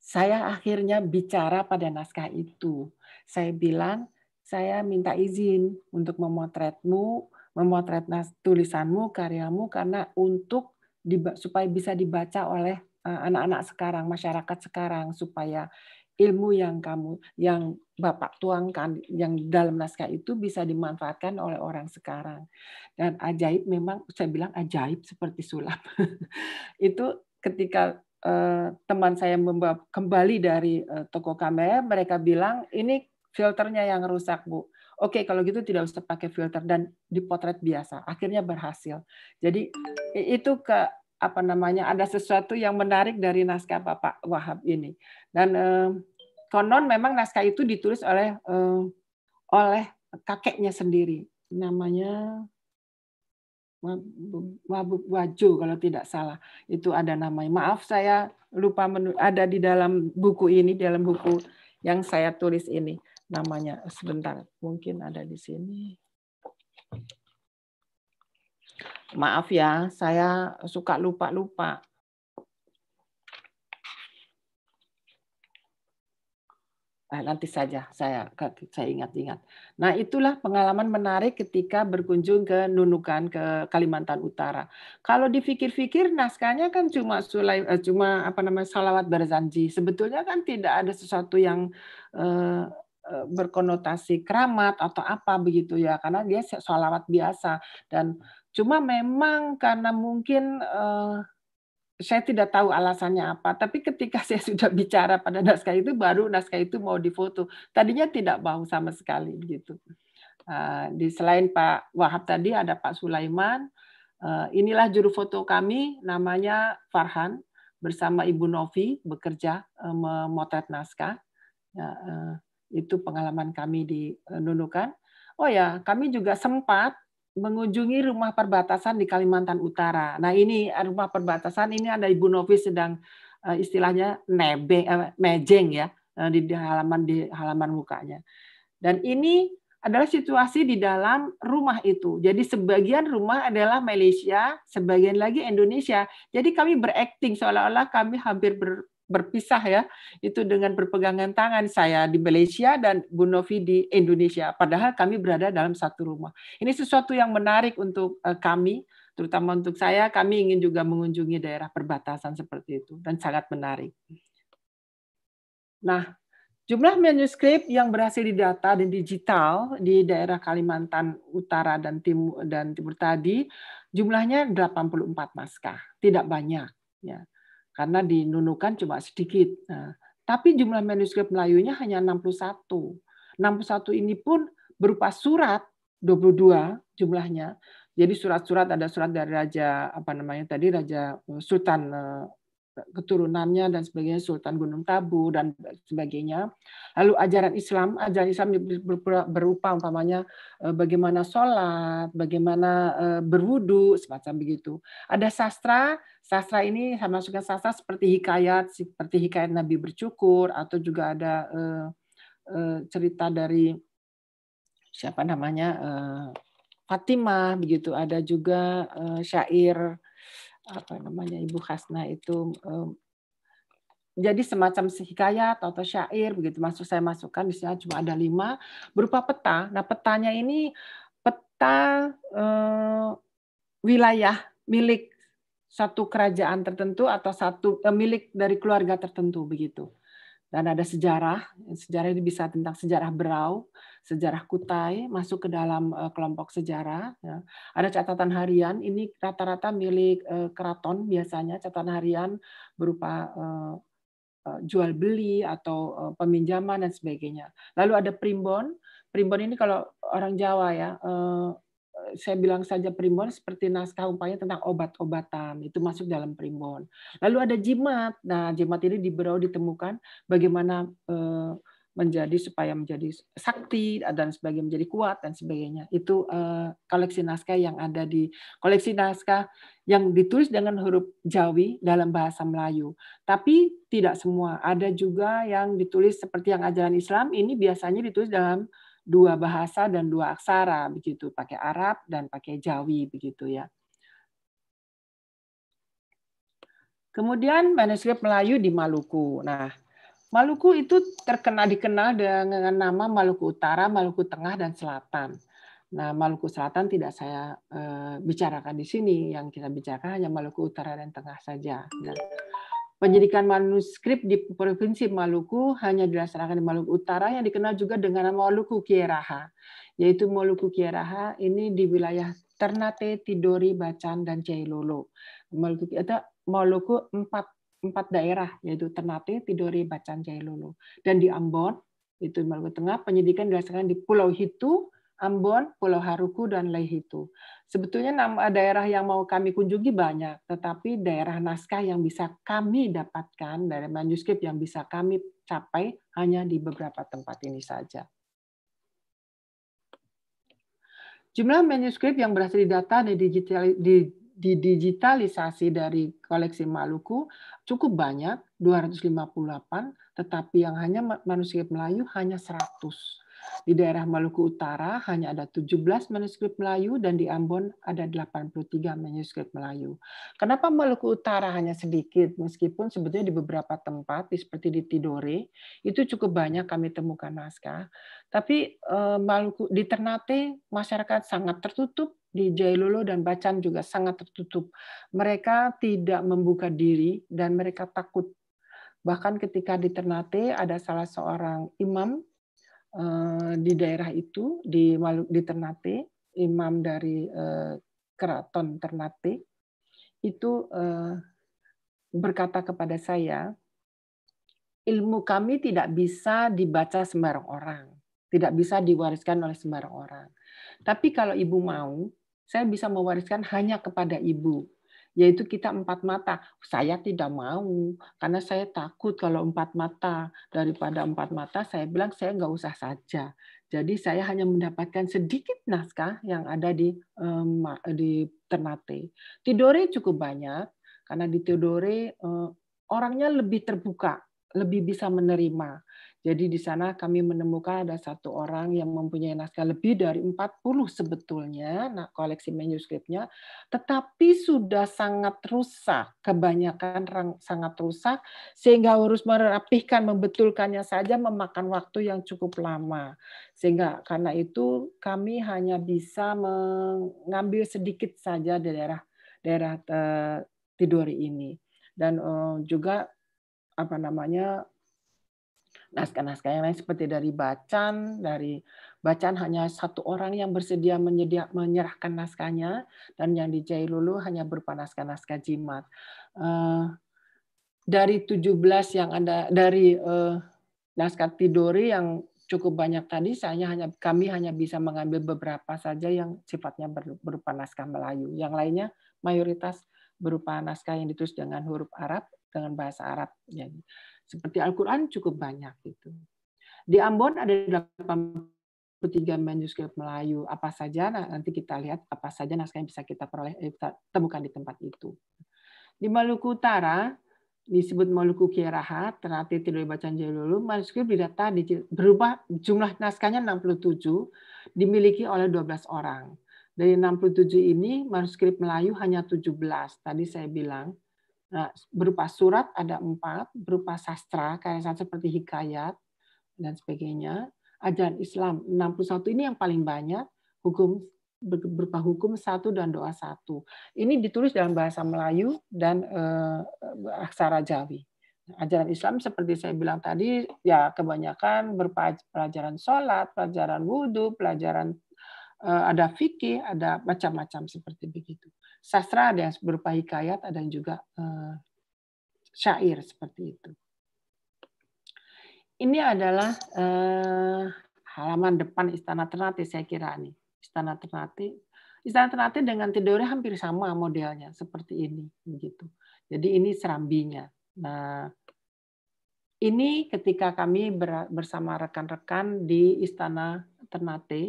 saya akhirnya bicara pada naskah itu. Saya bilang, saya minta izin untuk memotretmu memotret tulisanmu, karyamu karena untuk supaya bisa dibaca oleh eh, anak-anak sekarang, masyarakat sekarang supaya ilmu yang kamu yang Bapak tuangkan yang dalam naskah itu bisa dimanfaatkan oleh orang sekarang. Dan ajaib memang saya bilang ajaib seperti sulap. itu ketika eh, teman saya kembali dari eh, toko kamera mereka bilang ini filternya yang rusak, Bu. Oke, okay, kalau gitu tidak usah pakai filter dan dipotret biasa. Akhirnya berhasil. Jadi itu ke apa namanya ada sesuatu yang menarik dari naskah Bapak Wahab ini. Dan eh, konon memang naskah itu ditulis oleh eh, oleh kakeknya sendiri. Namanya Wabub Wajo kalau tidak salah. Itu ada namanya. Maaf saya lupa ada di dalam buku ini, dalam buku yang saya tulis ini namanya sebentar mungkin ada di sini maaf ya saya suka lupa-lupa Nah, nanti saja saya saya ingat-ingat. Nah, itulah pengalaman menarik ketika berkunjung ke Nunukan ke Kalimantan Utara. Kalau difikir-fikir naskahnya kan cuma sulai, eh, cuma apa namanya salawat berzanji. Sebetulnya kan tidak ada sesuatu yang eh, Eh, berkonotasi keramat atau apa begitu ya karena dia sholawat biasa dan cuma memang karena mungkin uh, saya tidak tahu alasannya apa, tapi ketika saya sudah bicara pada naskah itu, baru naskah itu mau difoto. Tadinya tidak mau sama sekali begitu Uh, di selain Pak Wahab tadi ada Pak Sulaiman. Uh, inilah juru foto kami, namanya Farhan bersama Ibu Novi bekerja uh, memotret naskah. uh, itu pengalaman kami di eh, Nunukan. Oh ya, kami juga sempat mengunjungi rumah perbatasan di Kalimantan Utara. Nah ini eh, rumah perbatasan ini ada Ibu Novi sedang eh, istilahnya nebe eh, mejeng ya di, di halaman di halaman mukanya. Dan ini adalah situasi di dalam rumah itu. Jadi sebagian rumah adalah Malaysia, sebagian lagi Indonesia. Jadi kami berakting seolah-olah kami hampir ber, berpisah ya itu dengan berpegangan tangan saya di Malaysia dan Bu Novi di Indonesia padahal kami berada dalam satu rumah ini sesuatu yang menarik untuk eh, kami terutama untuk saya kami ingin juga mengunjungi daerah perbatasan seperti itu dan sangat menarik nah jumlah manuskrip yang berhasil didata dan digital di daerah Kalimantan Utara dan Timur dan Timur tadi jumlahnya 84 maskah tidak banyak ya karena dinunukan cuma sedikit. Nah, tapi jumlah manuskrip Melayunya hanya 61. 61 ini pun berupa surat 22 jumlahnya. Jadi surat-surat ada surat dari raja apa namanya tadi raja eh, sultan eh, keturunannya dan sebagainya Sultan Gunung Tabu dan sebagainya. Lalu ajaran Islam, ajaran Islam berupa umpamanya eh, bagaimana sholat, bagaimana eh, berwudu, semacam begitu. Ada sastra, sastra ini sama masukkan sastra seperti hikayat, seperti hikayat Nabi bercukur atau juga ada eh, cerita dari siapa namanya Fatimah begitu. Ada juga syair apa namanya Ibu Hasna itu um, jadi semacam hikayat atau syair begitu masuk saya masukkan misalnya cuma ada lima berupa peta nah petanya ini peta uh, wilayah milik satu kerajaan tertentu atau satu uh, milik dari keluarga tertentu begitu dan ada sejarah. Sejarah itu bisa tentang sejarah Berau, sejarah Kutai, masuk ke dalam eh, kelompok sejarah. Ya. Ada catatan harian, ini rata-rata milik eh, keraton biasanya, catatan harian berupa eh, jual beli atau peminjaman dan sebagainya. Lalu ada primbon. Primbon ini kalau orang Jawa ya, saya bilang saja primbon seperti naskah umpanya tentang obat-obatan itu masuk dalam primbon. Lalu ada jimat. Nah, jimat ini di Berau ditemukan bagaimana eh, menjadi supaya menjadi sakti dan sebagainya menjadi kuat dan sebagainya. Itu eh, koleksi naskah yang ada di koleksi naskah yang ditulis dengan huruf Jawi dalam bahasa Melayu. Tapi tidak semua, ada juga yang ditulis seperti yang ajaran Islam ini biasanya ditulis dalam dua bahasa dan dua aksara begitu, pakai Arab dan pakai Jawi begitu ya. Kemudian manuskrip Melayu di Maluku. Nah, Maluku itu terkena dikenal dengan nama Maluku Utara, Maluku Tengah, dan Selatan. Nah, Maluku Selatan tidak saya eh, bicarakan di sini. Yang kita bicarakan hanya Maluku Utara dan Tengah saja. Nah, Penyidikan manuskrip di Provinsi Maluku hanya dilaksanakan di Maluku Utara yang dikenal juga dengan Maluku Kieraha, yaitu Maluku Kieraha ini di wilayah Ternate, Tidori, Bacan, dan Jailolo. Maluku itu Maluku empat empat daerah yaitu Ternate, Tidori, Bacan, Jailolo. Dan di Ambon itu Maluku Tengah penyidikan dilaksanakan di Pulau Hitu Ambon, Pulau Haruku, dan Leihitu. Sebetulnya nama daerah yang mau kami kunjungi banyak, tetapi daerah naskah yang bisa kami dapatkan dari manuskrip yang bisa kami capai hanya di beberapa tempat ini saja. Jumlah manuskrip yang berhasil didata dan didigitalisasi dari koleksi Maluku cukup banyak, 258, tetapi yang hanya manuskrip Melayu hanya 100 di daerah Maluku Utara hanya ada 17 manuskrip Melayu dan di Ambon ada 83 manuskrip Melayu. Kenapa Maluku Utara hanya sedikit meskipun sebetulnya di beberapa tempat seperti di Tidore itu cukup banyak kami temukan naskah. Tapi eh, Maluku di Ternate masyarakat sangat tertutup di Jailolo dan Bacan juga sangat tertutup. Mereka tidak membuka diri dan mereka takut. Bahkan ketika di Ternate ada salah seorang imam Eh, di daerah itu di di Ternate, imam dari eh, keraton Ternate itu eh, berkata kepada saya, ilmu kami tidak bisa dibaca sembarang orang, tidak bisa diwariskan oleh sembarang orang. Tapi kalau ibu mau, saya bisa mewariskan hanya kepada ibu yaitu kita empat mata. Saya tidak mau karena saya takut kalau empat mata daripada empat mata saya bilang saya nggak usah saja. Jadi saya hanya mendapatkan sedikit naskah yang ada di di Ternate. Tidore cukup banyak karena di Tidore eh, orangnya lebih terbuka lebih bisa menerima. Jadi di sana kami menemukan ada satu orang yang mempunyai naskah lebih dari 40 sebetulnya nah, koleksi manuskripnya, tetapi sudah sangat rusak, kebanyakan sangat rusak, sehingga harus merapihkan, membetulkannya saja memakan waktu yang cukup lama. Sehingga karena itu kami hanya bisa mengambil sedikit saja di daerah daerah eh, Tidore ini. Dan eh, juga apa namanya naskah-naskah yang lain seperti dari Bacan, dari Bacan hanya satu orang yang bersedia menyedia, menyerahkan naskahnya dan yang di Jailulu hanya berupa naskah-naskah jimat. Uh, dari 17 yang ada dari uh, naskah Tidori yang cukup banyak tadi saya hanya kami hanya bisa mengambil beberapa saja yang sifatnya berupa naskah Melayu. Yang lainnya mayoritas berupa naskah yang ditulis dengan huruf Arab dengan bahasa Arab. Ya. Seperti Al-Quran cukup banyak itu. Di Ambon ada 83 manuskrip Melayu. Apa saja nah, nanti kita lihat apa saja naskah yang bisa kita peroleh eh, kita temukan di tempat itu. Di Maluku Utara disebut Maluku Kieraha, terlatih tidak Bacan Jalulu, manuskrip didata berubah jumlah naskahnya 67, dimiliki oleh 12 orang. Dari 67 ini, manuskrip Melayu hanya 17. Tadi saya bilang, Eh, berupa surat ada empat, berupa sastra, karya sastra seperti hikayat, dan sebagainya. Ajaran Islam 61 ini yang paling banyak, hukum berupa hukum satu dan doa satu. Ini ditulis dalam bahasa Melayu dan eh, aksara Jawi. Ajaran Islam seperti saya bilang tadi, ya kebanyakan berupa pelajaran sholat, pelajaran wudhu, pelajaran eh, ada fikih, ada macam-macam seperti begitu sastra ada yang berupa hikayat ada yang juga uh, syair seperti itu ini adalah uh, halaman depan Istana Ternate saya kira nih Istana Ternate Istana Ternate dengan Tidore hampir sama modelnya seperti ini begitu jadi ini serambinya nah ini ketika kami bersama rekan-rekan di Istana Ternate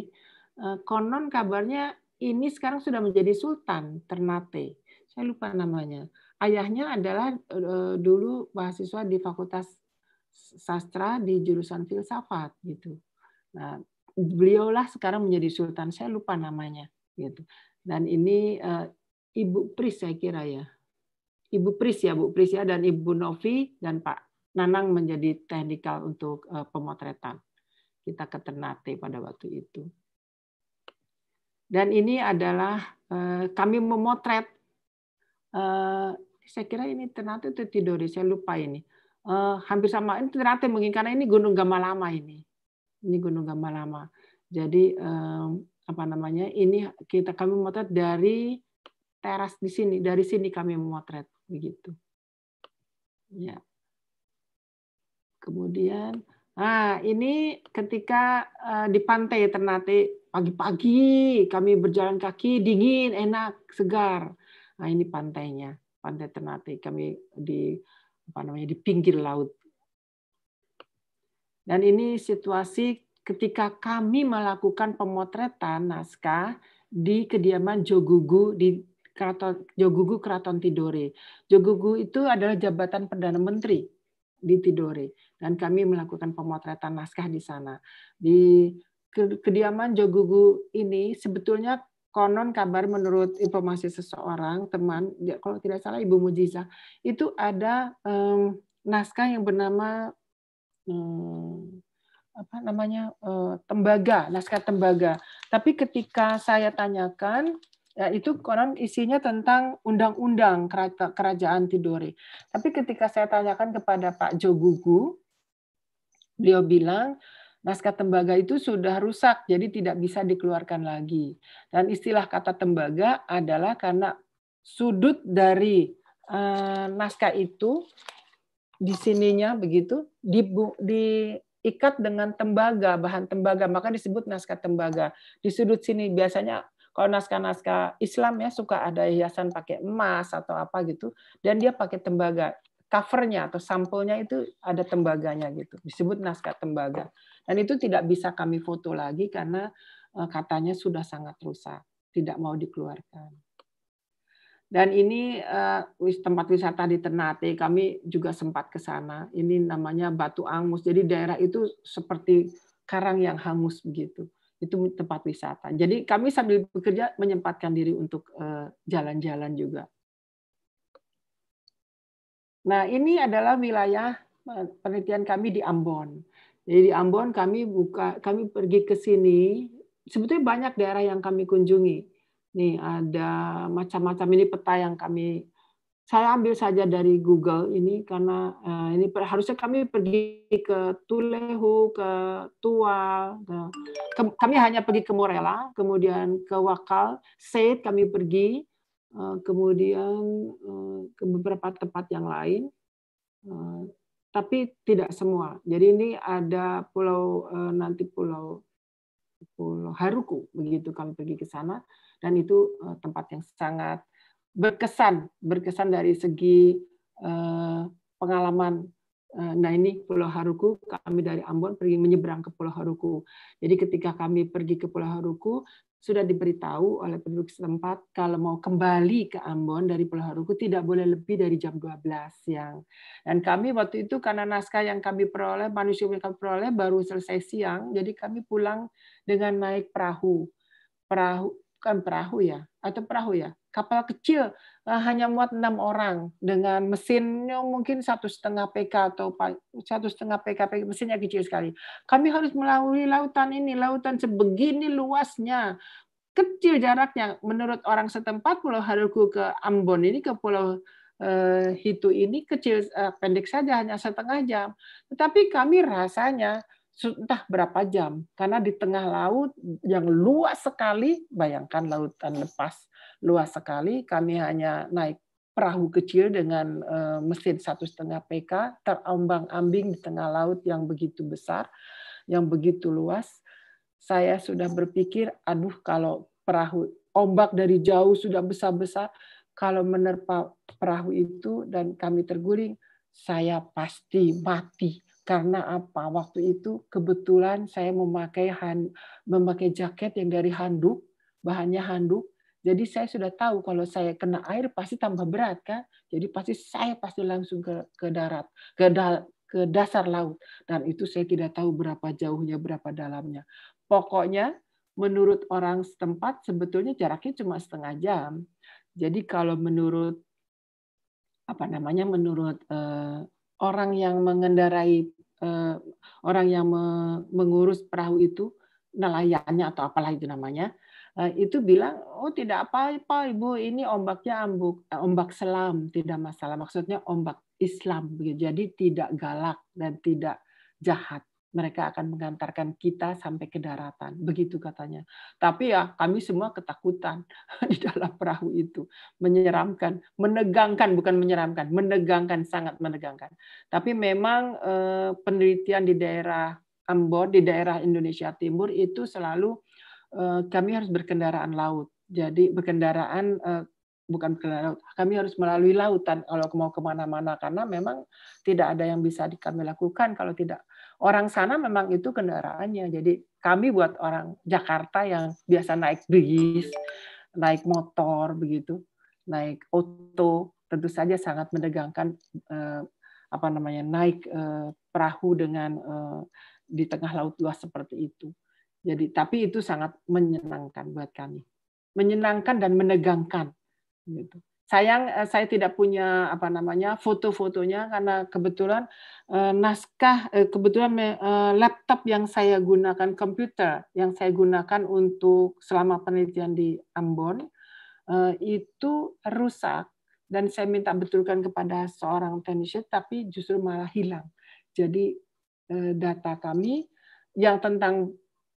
eh, konon kabarnya ini sekarang sudah menjadi sultan Ternate. Saya lupa namanya. Ayahnya adalah eh, dulu mahasiswa di Fakultas Sastra di jurusan filsafat gitu. Nah, beliaulah sekarang menjadi sultan. Saya lupa namanya gitu. Dan ini uh, Ibu Pris saya kira ya. Ibu Pris ya, Bu Pris ya dan Ibu Novi dan Pak Nanang menjadi teknikal untuk uh, pemotretan. Kita ke Ternate pada waktu itu. Dan ini adalah eh, kami memotret eh, saya kira ini Ternate atau tidori. saya lupa ini. Eh, hampir sama ini Ternate mungkin karena ini Gunung Gamalama ini. Ini Gunung Gamalama. Jadi apa namanya? Ini kita kami memotret dari teras di sini, dari sini kami memotret begitu. Ya. Kemudian, nah ini ketika di pantai Ternate Pagi-pagi kami berjalan kaki, dingin, enak, segar. Nah, ini pantainya, Pantai Ternate. Kami di apa namanya di pinggir laut. Dan ini situasi ketika kami melakukan pemotretan naskah di kediaman Jogugu di Keraton Jogugu Keraton Tidore. Jogugu itu adalah jabatan perdana menteri di Tidore dan kami melakukan pemotretan naskah di sana. Di kediaman Jogugu ini sebetulnya konon kabar menurut informasi seseorang teman ya, kalau tidak salah Ibu Mujiza itu ada um, naskah yang bernama um, apa namanya uh, tembaga naskah tembaga tapi ketika saya tanyakan ya itu konon isinya tentang undang-undang kerajaan Tidore tapi ketika saya tanyakan kepada Pak Jogugu beliau bilang naskah tembaga itu sudah rusak, jadi tidak bisa dikeluarkan lagi. Dan istilah kata tembaga adalah karena sudut dari eh, naskah itu di sininya begitu diikat di dengan tembaga, bahan tembaga, maka disebut naskah tembaga. Di sudut sini biasanya kalau naskah-naskah Islam ya suka ada hiasan pakai emas atau apa gitu, dan dia pakai tembaga. Covernya atau sampulnya itu ada tembaganya gitu, disebut naskah tembaga. Dan itu tidak bisa kami foto lagi karena eh, katanya sudah sangat rusak, tidak mau dikeluarkan. Dan ini eh, tempat wisata di Ternate, kami juga sempat ke sana. Ini namanya Batu Angus. Jadi daerah itu seperti karang yang hangus begitu. Itu tempat wisata. Jadi kami sambil bekerja menyempatkan diri untuk eh, jalan-jalan juga. Nah, ini adalah wilayah penelitian kami di Ambon. Jadi di Ambon kami buka kami pergi ke sini. Sebetulnya banyak daerah yang kami kunjungi. Nih ada macam-macam ini peta yang kami saya ambil saja dari Google ini karena uh, ini per, harusnya kami pergi ke Tulehu, ke Tua, ke, ke, kami hanya pergi ke Morella, kemudian ke Wakal, Said kami pergi, uh, kemudian uh, ke beberapa tempat yang lain. Uh, tapi tidak semua. Jadi ini ada pulau eh, nanti pulau pulau Haruku begitu kami pergi ke sana dan itu eh, tempat yang sangat berkesan berkesan dari segi eh, pengalaman Eh, nah ini Pulau Haruku, kami dari Ambon pergi menyeberang ke Pulau Haruku. Jadi ketika kami pergi ke Pulau Haruku, sudah diberitahu oleh penduduk setempat kalau mau kembali ke Ambon dari Pulau Haruku tidak boleh lebih dari jam 12 siang. Dan kami waktu itu karena naskah yang kami peroleh, manusia yang kami peroleh baru selesai siang, jadi kami pulang dengan naik perahu. Perahu bukan perahu ya atau perahu ya kapal kecil eh, hanya muat enam orang dengan mesinnya mungkin satu setengah pk atau satu setengah pk mesinnya kecil sekali kami harus melalui lautan ini lautan sebegini luasnya kecil jaraknya menurut orang setempat pulau Haruku ke Ambon ini ke pulau eh, Hitu ini kecil eh, pendek saja hanya setengah jam tetapi kami rasanya sudah berapa jam karena di tengah laut yang luas sekali bayangkan lautan lepas luas sekali kami hanya naik perahu kecil dengan eh, mesin satu setengah pk terombang-ambing di tengah laut yang begitu besar yang begitu luas saya sudah berpikir aduh kalau perahu ombak dari jauh sudah besar-besar kalau menerpa perahu itu dan kami terguling saya pasti mati karena apa? Waktu itu kebetulan saya memakai hand, memakai jaket yang dari handuk, bahannya handuk. Jadi saya sudah tahu kalau saya kena air pasti tambah berat kan. Jadi pasti saya pasti langsung ke, ke darat, ke dal, ke dasar laut. Dan itu saya tidak tahu berapa jauhnya, berapa dalamnya. Pokoknya menurut orang setempat sebetulnya jaraknya cuma setengah jam. Jadi kalau menurut apa namanya menurut eh, orang yang mengendarai Eh, orang yang mengurus perahu itu nelayannya atau apalah itu namanya eh, itu bilang oh tidak apa-apa ibu ini ombaknya ambuk, eh, ombak selam tidak masalah maksudnya ombak Islam jadi tidak galak dan tidak jahat mereka akan mengantarkan kita sampai ke daratan. Begitu katanya. Tapi ya kami semua ketakutan di dalam perahu itu. Menyeramkan, menegangkan, bukan menyeramkan, menegangkan, sangat menegangkan. Tapi memang eh, penelitian di daerah Ambon, di daerah Indonesia Timur itu selalu eh, kami harus berkendaraan laut. Jadi berkendaraan eh, bukan berkendaraan laut. Kami harus melalui lautan kalau mau kemana-mana karena memang tidak ada yang bisa kami lakukan kalau tidak orang sana memang itu kendaraannya. Jadi kami buat orang Jakarta yang biasa naik bis, naik motor begitu, naik oto, tentu saja sangat menegangkan eh, apa namanya naik eh, perahu dengan eh, di tengah laut luas seperti itu. Jadi tapi itu sangat menyenangkan buat kami, menyenangkan dan menegangkan gitu sayang eh, saya tidak punya apa namanya foto-fotonya karena kebetulan eh, naskah eh, kebetulan eh, laptop yang saya gunakan komputer yang saya gunakan untuk selama penelitian di Ambon eh, itu rusak dan saya minta betulkan kepada seorang teknisi tapi justru malah hilang jadi eh, data kami yang tentang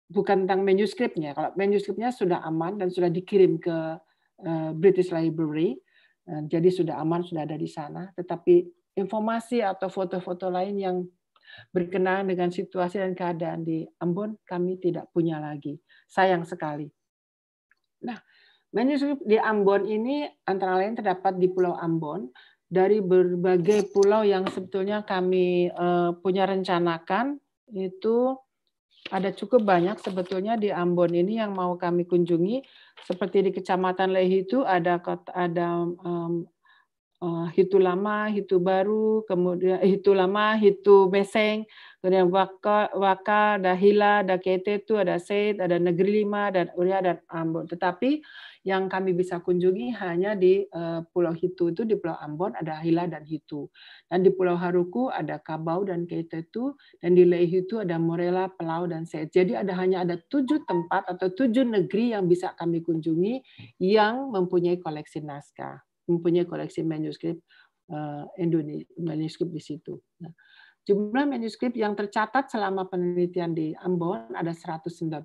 bukan tentang manuskripnya kalau manuskripnya sudah aman dan sudah dikirim ke eh, British Library Eh, jadi sudah aman sudah ada di sana tetapi informasi atau foto-foto lain yang berkenaan dengan situasi dan keadaan di Ambon kami tidak punya lagi sayang sekali nah manuskrip di Ambon ini antara lain terdapat di Pulau Ambon dari berbagai pulau yang sebetulnya kami eh, punya rencanakan itu ada cukup banyak sebetulnya di Ambon ini yang mau kami kunjungi. Seperti di Kecamatan Lehi itu ada ada um, uh, Hitu Lama, Hitu Baru, kemudian eh, Hitu Lama, Hitu Meseng, kemudian Waka, Waka, Dahila, Dakete itu ada Said, ada Negeri Lima dan Uria dan Ambon. Tetapi yang kami bisa kunjungi hanya di eh, Pulau Hitu itu di Pulau Ambon ada Hila dan Hitu. Dan di Pulau Haruku ada Kabau dan Keitetu dan di Leihitu ada Morela, Pelau dan Set. Jadi ada hanya ada tujuh tempat atau tujuh negeri yang bisa kami kunjungi yang mempunyai koleksi naskah, mempunyai koleksi manuskrip eh, Indonesia manuskrip di situ. Nah, jumlah manuskrip yang tercatat selama penelitian di Ambon ada 191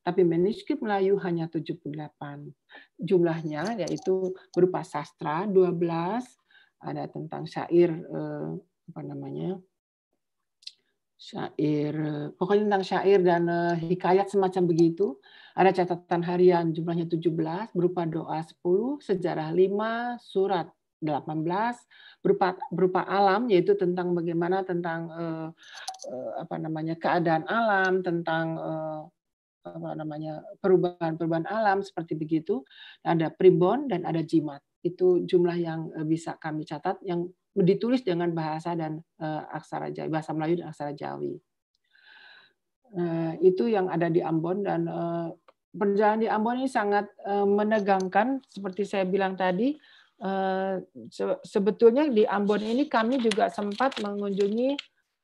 tapi manuskrip Melayu hanya 78. Jumlahnya yaitu berupa sastra 12, ada tentang syair eh, apa namanya? syair eh, pokoknya tentang syair dan eh, hikayat semacam begitu ada catatan harian jumlahnya 17 berupa doa 10 sejarah 5 surat 18 berupa berupa alam yaitu tentang bagaimana tentang eh, eh apa namanya keadaan alam tentang eh, apa namanya perubahan-perubahan alam seperti begitu ada primbon dan ada jimat itu jumlah yang eh, bisa kami catat yang ditulis dengan bahasa dan eh, aksara Jawi bahasa Melayu dan aksara Jawi eh, itu yang ada di Ambon dan perjalanan di Ambon ini sangat menegangkan seperti saya bilang tadi sebetulnya di Ambon ini kami juga sempat mengunjungi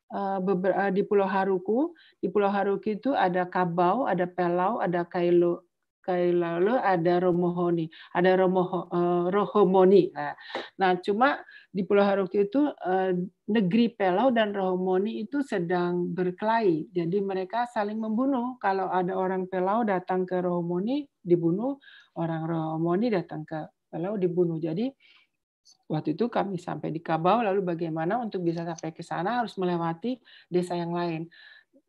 Eh, eh, di Pulau Haruku. Di Pulau Haruku itu ada Kabau, ada Pelau, ada Kailo, Kailalo, ada Romohoni, ada Romoho, eh, Rohomoni. Nah, nah, cuma di Pulau Haruku itu negeri Pelau dan Rohomoni itu sedang berkelahi. Jadi mereka saling membunuh. Kalau ada orang Pelau datang ke Rohomoni, dibunuh. Orang Rohomoni datang ke Pelau, dibunuh. Jadi Waktu itu kami sampai di Kabau, lalu bagaimana untuk bisa sampai ke sana harus melewati desa yang lain.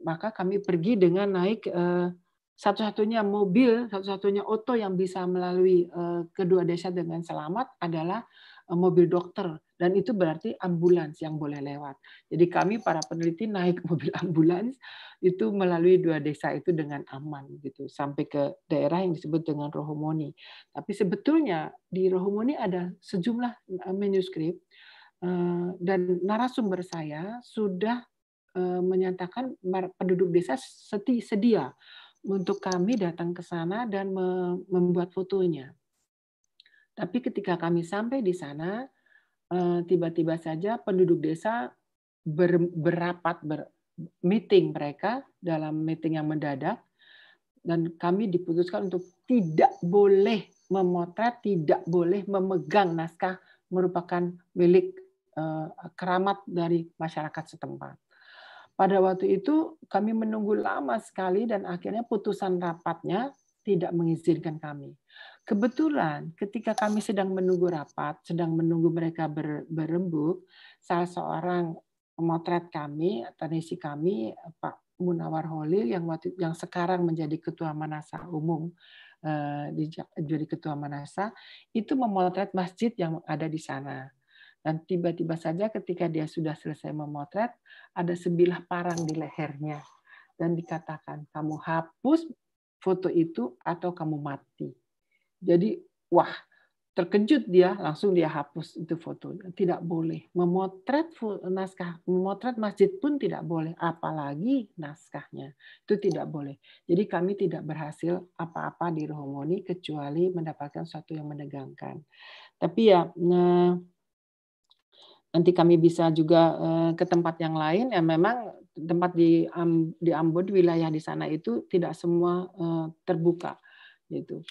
Maka kami pergi dengan naik eh, satu-satunya mobil, satu-satunya oto yang bisa melalui eh, kedua desa dengan selamat adalah eh, mobil dokter dan itu berarti ambulans yang boleh lewat. Jadi kami para peneliti naik mobil ambulans itu melalui dua desa itu dengan aman gitu sampai ke daerah yang disebut dengan Rohomoni. Tapi sebetulnya di Rohomoni ada sejumlah eh, manuskrip eh, dan narasumber saya sudah eh, menyatakan penduduk desa sedia untuk kami datang ke sana dan membuat fotonya. Tapi ketika kami sampai di sana, Eh, tiba-tiba saja penduduk desa ber, berapat ber, meeting mereka dalam meeting yang mendadak dan kami diputuskan untuk tidak boleh memotret, tidak boleh memegang naskah merupakan milik eh, keramat dari masyarakat setempat. Pada waktu itu kami menunggu lama sekali dan akhirnya putusan rapatnya tidak mengizinkan kami. Kebetulan ketika kami sedang menunggu rapat, sedang menunggu mereka ber, berembuk, salah seorang memotret kami, tenisi kami, eh, Pak Munawar Holil yang waktu, yang sekarang menjadi ketua Manasa Umum eh, di jadi ketua Manasa itu memotret masjid yang ada di sana. Dan tiba-tiba saja ketika dia sudah selesai memotret, ada sebilah parang di lehernya dan dikatakan kamu hapus foto itu atau kamu mati jadi wah terkejut dia langsung dia hapus itu foto. tidak boleh memotret naskah memotret masjid pun tidak boleh apalagi naskahnya itu tidak boleh jadi kami tidak berhasil apa-apa di Rohomoni kecuali mendapatkan sesuatu yang menegangkan tapi ya eh, nanti kami bisa juga eh, ke tempat yang lain yang memang tempat di di Ambon wilayah di sana itu tidak semua eh, terbuka gitu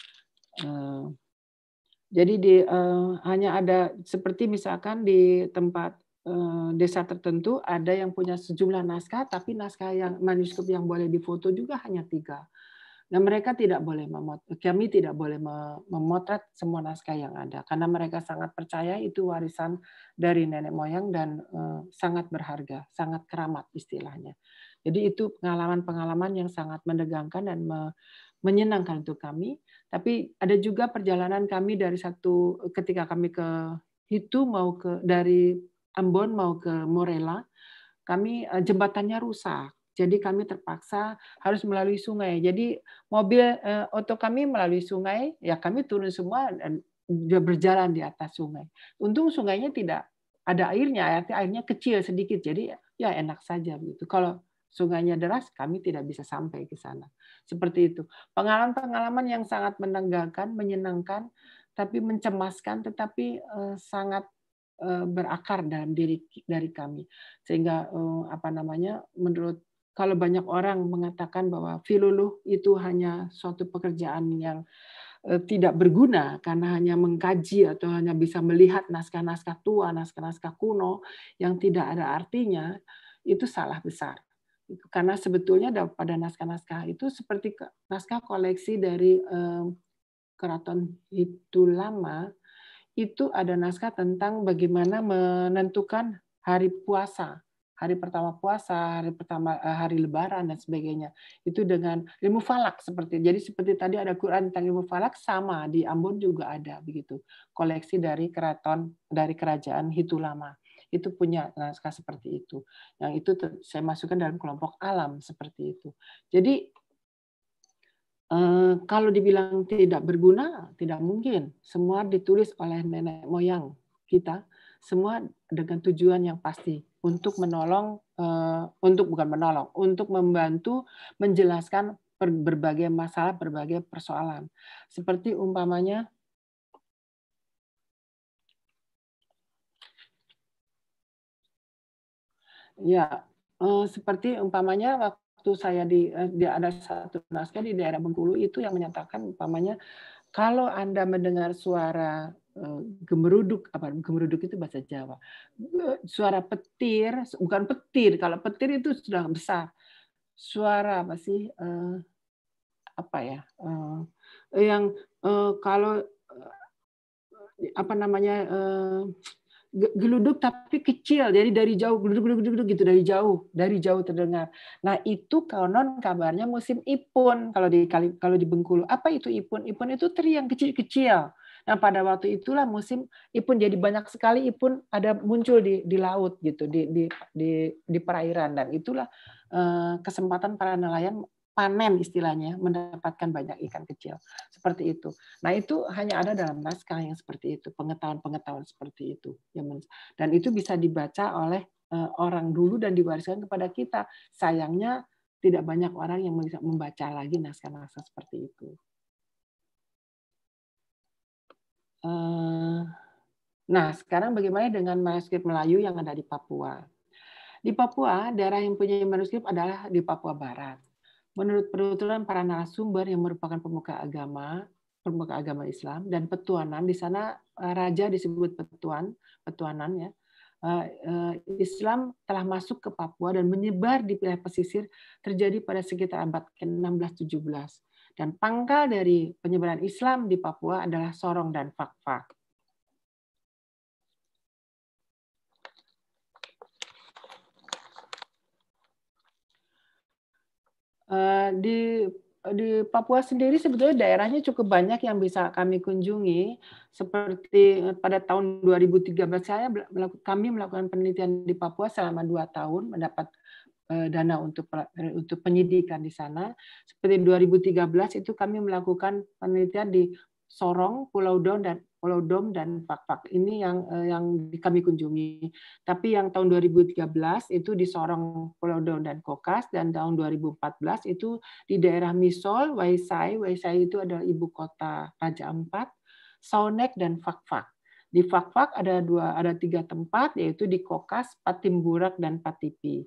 Eh, jadi di uh, hanya ada seperti misalkan di tempat uh, desa tertentu ada yang punya sejumlah naskah, tapi naskah yang manuskrip yang boleh difoto juga hanya tiga. Nah mereka tidak boleh memot kami tidak boleh memotret semua naskah yang ada karena mereka sangat percaya itu warisan dari nenek moyang dan uh, sangat berharga, sangat keramat istilahnya. Jadi itu pengalaman-pengalaman yang sangat mendegangkan dan me menyenangkan untuk kami. Tapi ada juga perjalanan kami dari satu ketika kami ke itu mau ke dari Ambon mau ke Morella, kami eh, jembatannya rusak. Jadi kami terpaksa harus melalui sungai. Jadi mobil eh, kami melalui sungai, ya kami turun semua dan berjalan di atas sungai. Untung sungainya tidak ada airnya, airnya kecil sedikit. Jadi ya enak saja begitu. Kalau sungainya deras, kami tidak bisa sampai ke sana. Seperti itu. Pengalaman-pengalaman yang sangat menegangkan, menyenangkan, tapi mencemaskan, tetapi eh, sangat eh, berakar dalam diri dari kami. Sehingga eh, apa namanya, menurut kalau banyak orang mengatakan bahwa filuluh itu hanya suatu pekerjaan yang tidak berguna karena hanya mengkaji atau hanya bisa melihat naskah-naskah tua, naskah-naskah kuno yang tidak ada artinya, itu salah besar itu karena sebetulnya pada naskah-naskah itu seperti naskah koleksi dari eh, keraton itu lama itu ada naskah tentang bagaimana menentukan hari puasa hari pertama puasa hari pertama eh, hari lebaran dan sebagainya itu dengan ilmu falak seperti jadi seperti tadi ada Quran tentang ilmu falak sama di Ambon juga ada begitu koleksi dari keraton dari kerajaan Hitu lama itu punya naskah seperti itu. Yang itu saya masukkan dalam kelompok alam seperti itu. Jadi eh, kalau dibilang tidak berguna, tidak mungkin. Semua ditulis oleh nenek moyang kita, semua dengan tujuan yang pasti untuk menolong, eh, untuk bukan menolong, untuk membantu menjelaskan berbagai masalah, berbagai persoalan. Seperti umpamanya Ya, eh, seperti umpamanya waktu saya di, eh, di ada satu naskah di daerah Bengkulu itu yang menyatakan umpamanya kalau anda mendengar suara eh, gemeruduk apa gemeruduk itu bahasa Jawa suara petir bukan petir kalau petir itu sudah besar suara apa sih eh, apa ya eh, yang eh, kalau eh, apa namanya eh, geluduk tapi kecil jadi dari jauh geluduk geluduk, geluduk gitu dari jauh dari jauh terdengar nah itu konon kabarnya musim ipun kalau di kalau di Bengkulu apa itu ipun ipun itu teri yang kecil-kecil nah pada waktu itulah musim ipun jadi banyak sekali ipun ada muncul di di laut gitu di di di, di perairan dan itulah eh, kesempatan para nelayan panen istilahnya mendapatkan banyak ikan kecil seperti itu. Nah itu hanya ada dalam naskah yang seperti itu pengetahuan-pengetahuan seperti itu ya, dan itu bisa dibaca oleh eh, orang dulu dan diwariskan kepada kita. Sayangnya tidak banyak orang yang bisa membaca lagi naskah-naskah seperti itu. Eh, nah sekarang bagaimana dengan manuskrip Melayu yang ada di Papua? Di Papua, daerah yang punya manuskrip adalah di Papua Barat. Menurut penuturan para narasumber yang merupakan pemuka agama, pemuka agama Islam dan petuanan di sana eh, raja disebut petuan, petuanan ya. Eh, eh, Islam telah masuk ke Papua dan menyebar di wilayah pesisir terjadi pada sekitar abad ke-16-17. Dan pangkal dari penyebaran Islam di Papua adalah Sorong dan Fak-Fak. Eh, di di Papua sendiri sebetulnya daerahnya cukup banyak yang bisa kami kunjungi seperti eh, pada tahun 2013 saya kami melakukan penelitian di Papua selama dua tahun mendapat eh, dana untuk untuk penyidikan di sana. Seperti 2013 itu kami melakukan penelitian di Sorong, Pulau Dom dan Pulau Dom dan Pakpak ini yang eh, yang kami kunjungi. Tapi yang tahun 2013 itu di Sorong, Pulau Dom dan Kokas dan tahun 2014 itu di daerah Misol, Waisai. Waisai itu adalah ibu kota Raja Ampat, Saunek dan Fakfak. Di Fakfak ada dua ada tiga tempat yaitu di Kokas, Patimburak dan Patipi.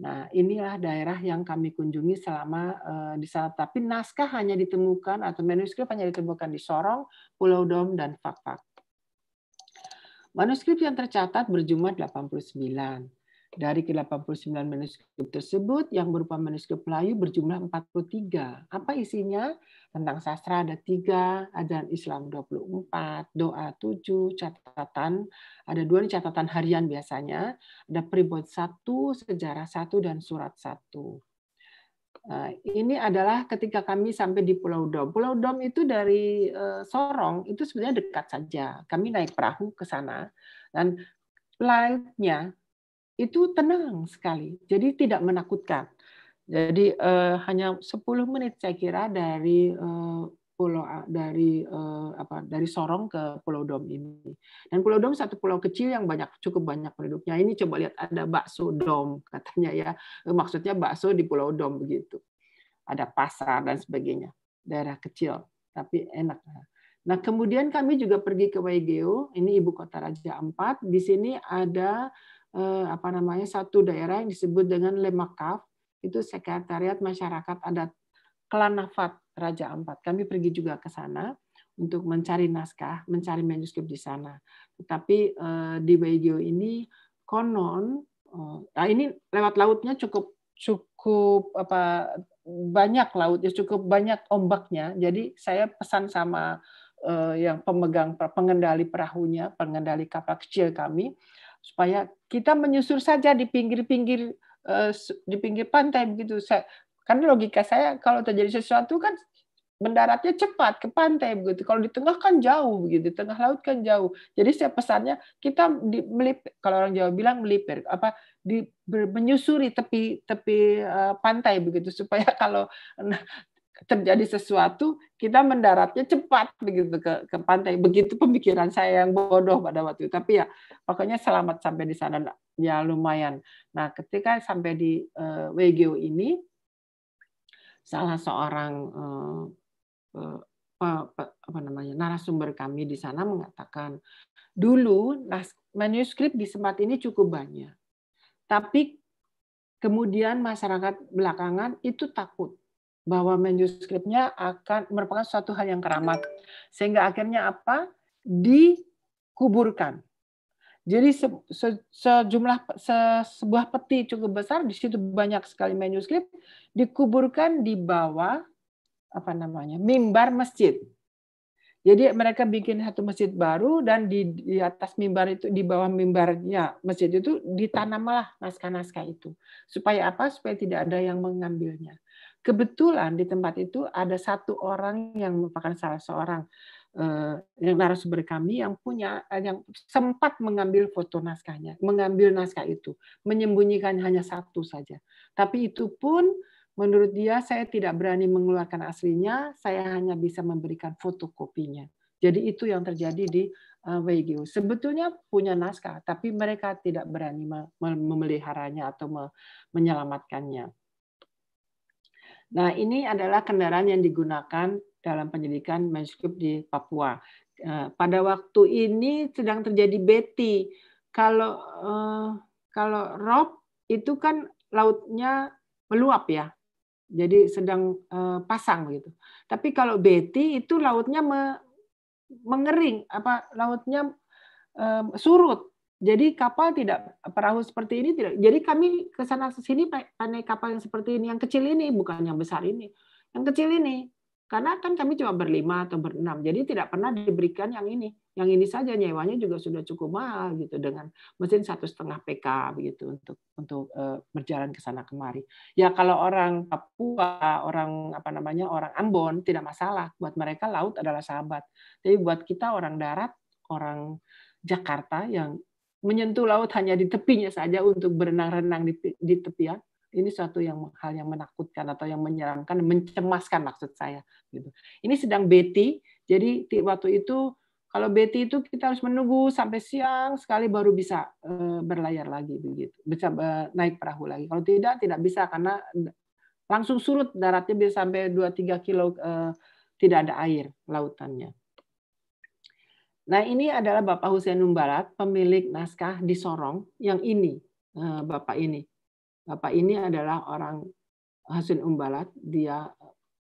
Nah, inilah daerah yang kami kunjungi selama uh, di sana. Tapi naskah hanya ditemukan atau manuskrip hanya ditemukan di Sorong, Pulau Dom, dan Fakfak. Manuskrip yang tercatat berjumlah 89. Dari ke-89 manuskrip tersebut yang berupa manuskrip Melayu berjumlah 43. Apa isinya? Tentang sastra ada tiga, ajaran Islam 24, doa 7, catatan ada dua catatan harian biasanya, ada pribot satu, sejarah satu dan surat satu. Eh, ini adalah ketika kami sampai di Pulau Dom. Pulau Dom itu dari eh, Sorong itu sebenarnya dekat saja. Kami naik perahu ke sana dan lainnya itu tenang sekali. Jadi tidak menakutkan. Jadi eh, hanya 10 menit saya kira dari eh, pulau dari eh, apa dari Sorong ke Pulau Dom ini. Dan Pulau Dom satu pulau kecil yang banyak cukup banyak penduduknya. Ini coba lihat ada bakso Dom katanya ya. Maksudnya bakso di Pulau Dom begitu. Ada pasar dan sebagainya. Daerah kecil tapi enak. Nah, kemudian kami juga pergi ke Waigeo, ini ibu kota Raja Ampat. Di sini ada Eh, apa namanya satu daerah yang disebut dengan Lemakaf itu sekretariat masyarakat adat Klan Nafat Raja Ampat. Kami pergi juga ke sana untuk mencari naskah, mencari manuskrip di sana. Tetapi eh, di Baigio ini konon eh, nah ini lewat lautnya cukup cukup apa banyak lautnya cukup banyak ombaknya. Jadi saya pesan sama yang pemegang pengendali perahunya, pengendali kapal kecil kami supaya kita menyusur saja di pinggir-pinggir eh, di pinggir pantai begitu. Saya, karena logika saya kalau terjadi sesuatu kan mendaratnya cepat ke pantai begitu. Kalau di tengah kan jauh begitu, di tengah laut kan jauh. Jadi saya pesannya kita di, melip, kalau orang Jawa bilang melipir apa di menyusuri tepi tepi eh, pantai begitu supaya kalau terjadi sesuatu kita mendaratnya cepat begitu ke, ke pantai begitu pemikiran saya yang bodoh pada waktu itu tapi ya pokoknya selamat sampai di sana ya lumayan nah ketika sampai di uh, eh, WGO ini salah seorang uh, uh, apa namanya narasumber kami di sana mengatakan dulu nas manuskrip di semat ini cukup banyak tapi kemudian masyarakat belakangan itu takut bahwa manuskripnya akan merupakan suatu hal yang keramat sehingga akhirnya apa dikuburkan jadi se, se, sejumlah se, sebuah peti cukup besar di situ banyak sekali manuskrip dikuburkan di bawah apa namanya mimbar masjid jadi mereka bikin satu masjid baru dan di, di atas mimbar itu di bawah mimbarnya masjid itu ditanamlah naskah-naskah itu supaya apa supaya tidak ada yang mengambilnya Kebetulan di tempat itu ada satu orang yang merupakan salah seorang eh, yang narasumber kami yang punya eh, yang sempat mengambil foto naskahnya, mengambil naskah itu, menyembunyikan hanya satu saja. Tapi itu pun menurut dia saya tidak berani mengeluarkan aslinya, saya hanya bisa memberikan fotokopinya. Jadi itu yang terjadi di eh, WGU. Sebetulnya punya naskah, tapi mereka tidak berani memeliharanya atau menyelamatkannya. Nah, ini adalah kendaraan yang digunakan dalam penyelidikan manuskrip di Papua. Eh, pada waktu ini sedang terjadi beti Kalau eh, kalau Rob itu kan lautnya meluap ya, jadi sedang eh, pasang gitu. Tapi kalau beti itu lautnya mengering, apa lautnya surut. Jadi kapal tidak perahu seperti ini tidak. Jadi kami ke sana ke sini pakai kapal yang seperti ini, yang kecil ini bukan yang besar ini. Yang kecil ini. Karena kan kami cuma berlima atau berenam. Jadi tidak pernah diberikan yang ini. Yang ini saja nyewanya juga sudah cukup mahal gitu dengan mesin satu setengah PK begitu untuk untuk uh, berjalan ke sana kemari. Ya kalau orang Papua, orang apa namanya, orang Ambon tidak masalah. Buat mereka laut adalah sahabat. Tapi buat kita orang darat, orang Jakarta yang menyentuh laut hanya di tepinya saja untuk berenang-renang di, di tepian ya. ini suatu yang hal yang menakutkan atau yang menyeramkan, mencemaskan maksud saya. Gitu. Ini sedang Betty, jadi waktu itu kalau Betty itu kita harus menunggu sampai siang sekali baru bisa eh, berlayar lagi begitu, bisa eh, naik perahu lagi. Kalau tidak tidak bisa karena langsung surut daratnya bisa sampai 2-3 kilo eh, tidak ada air lautannya. Nah ini adalah Bapak Hussein Umbarat pemilik naskah di Sorong yang ini, eh, Bapak ini. Bapak ini adalah orang Hasin Umbarat dia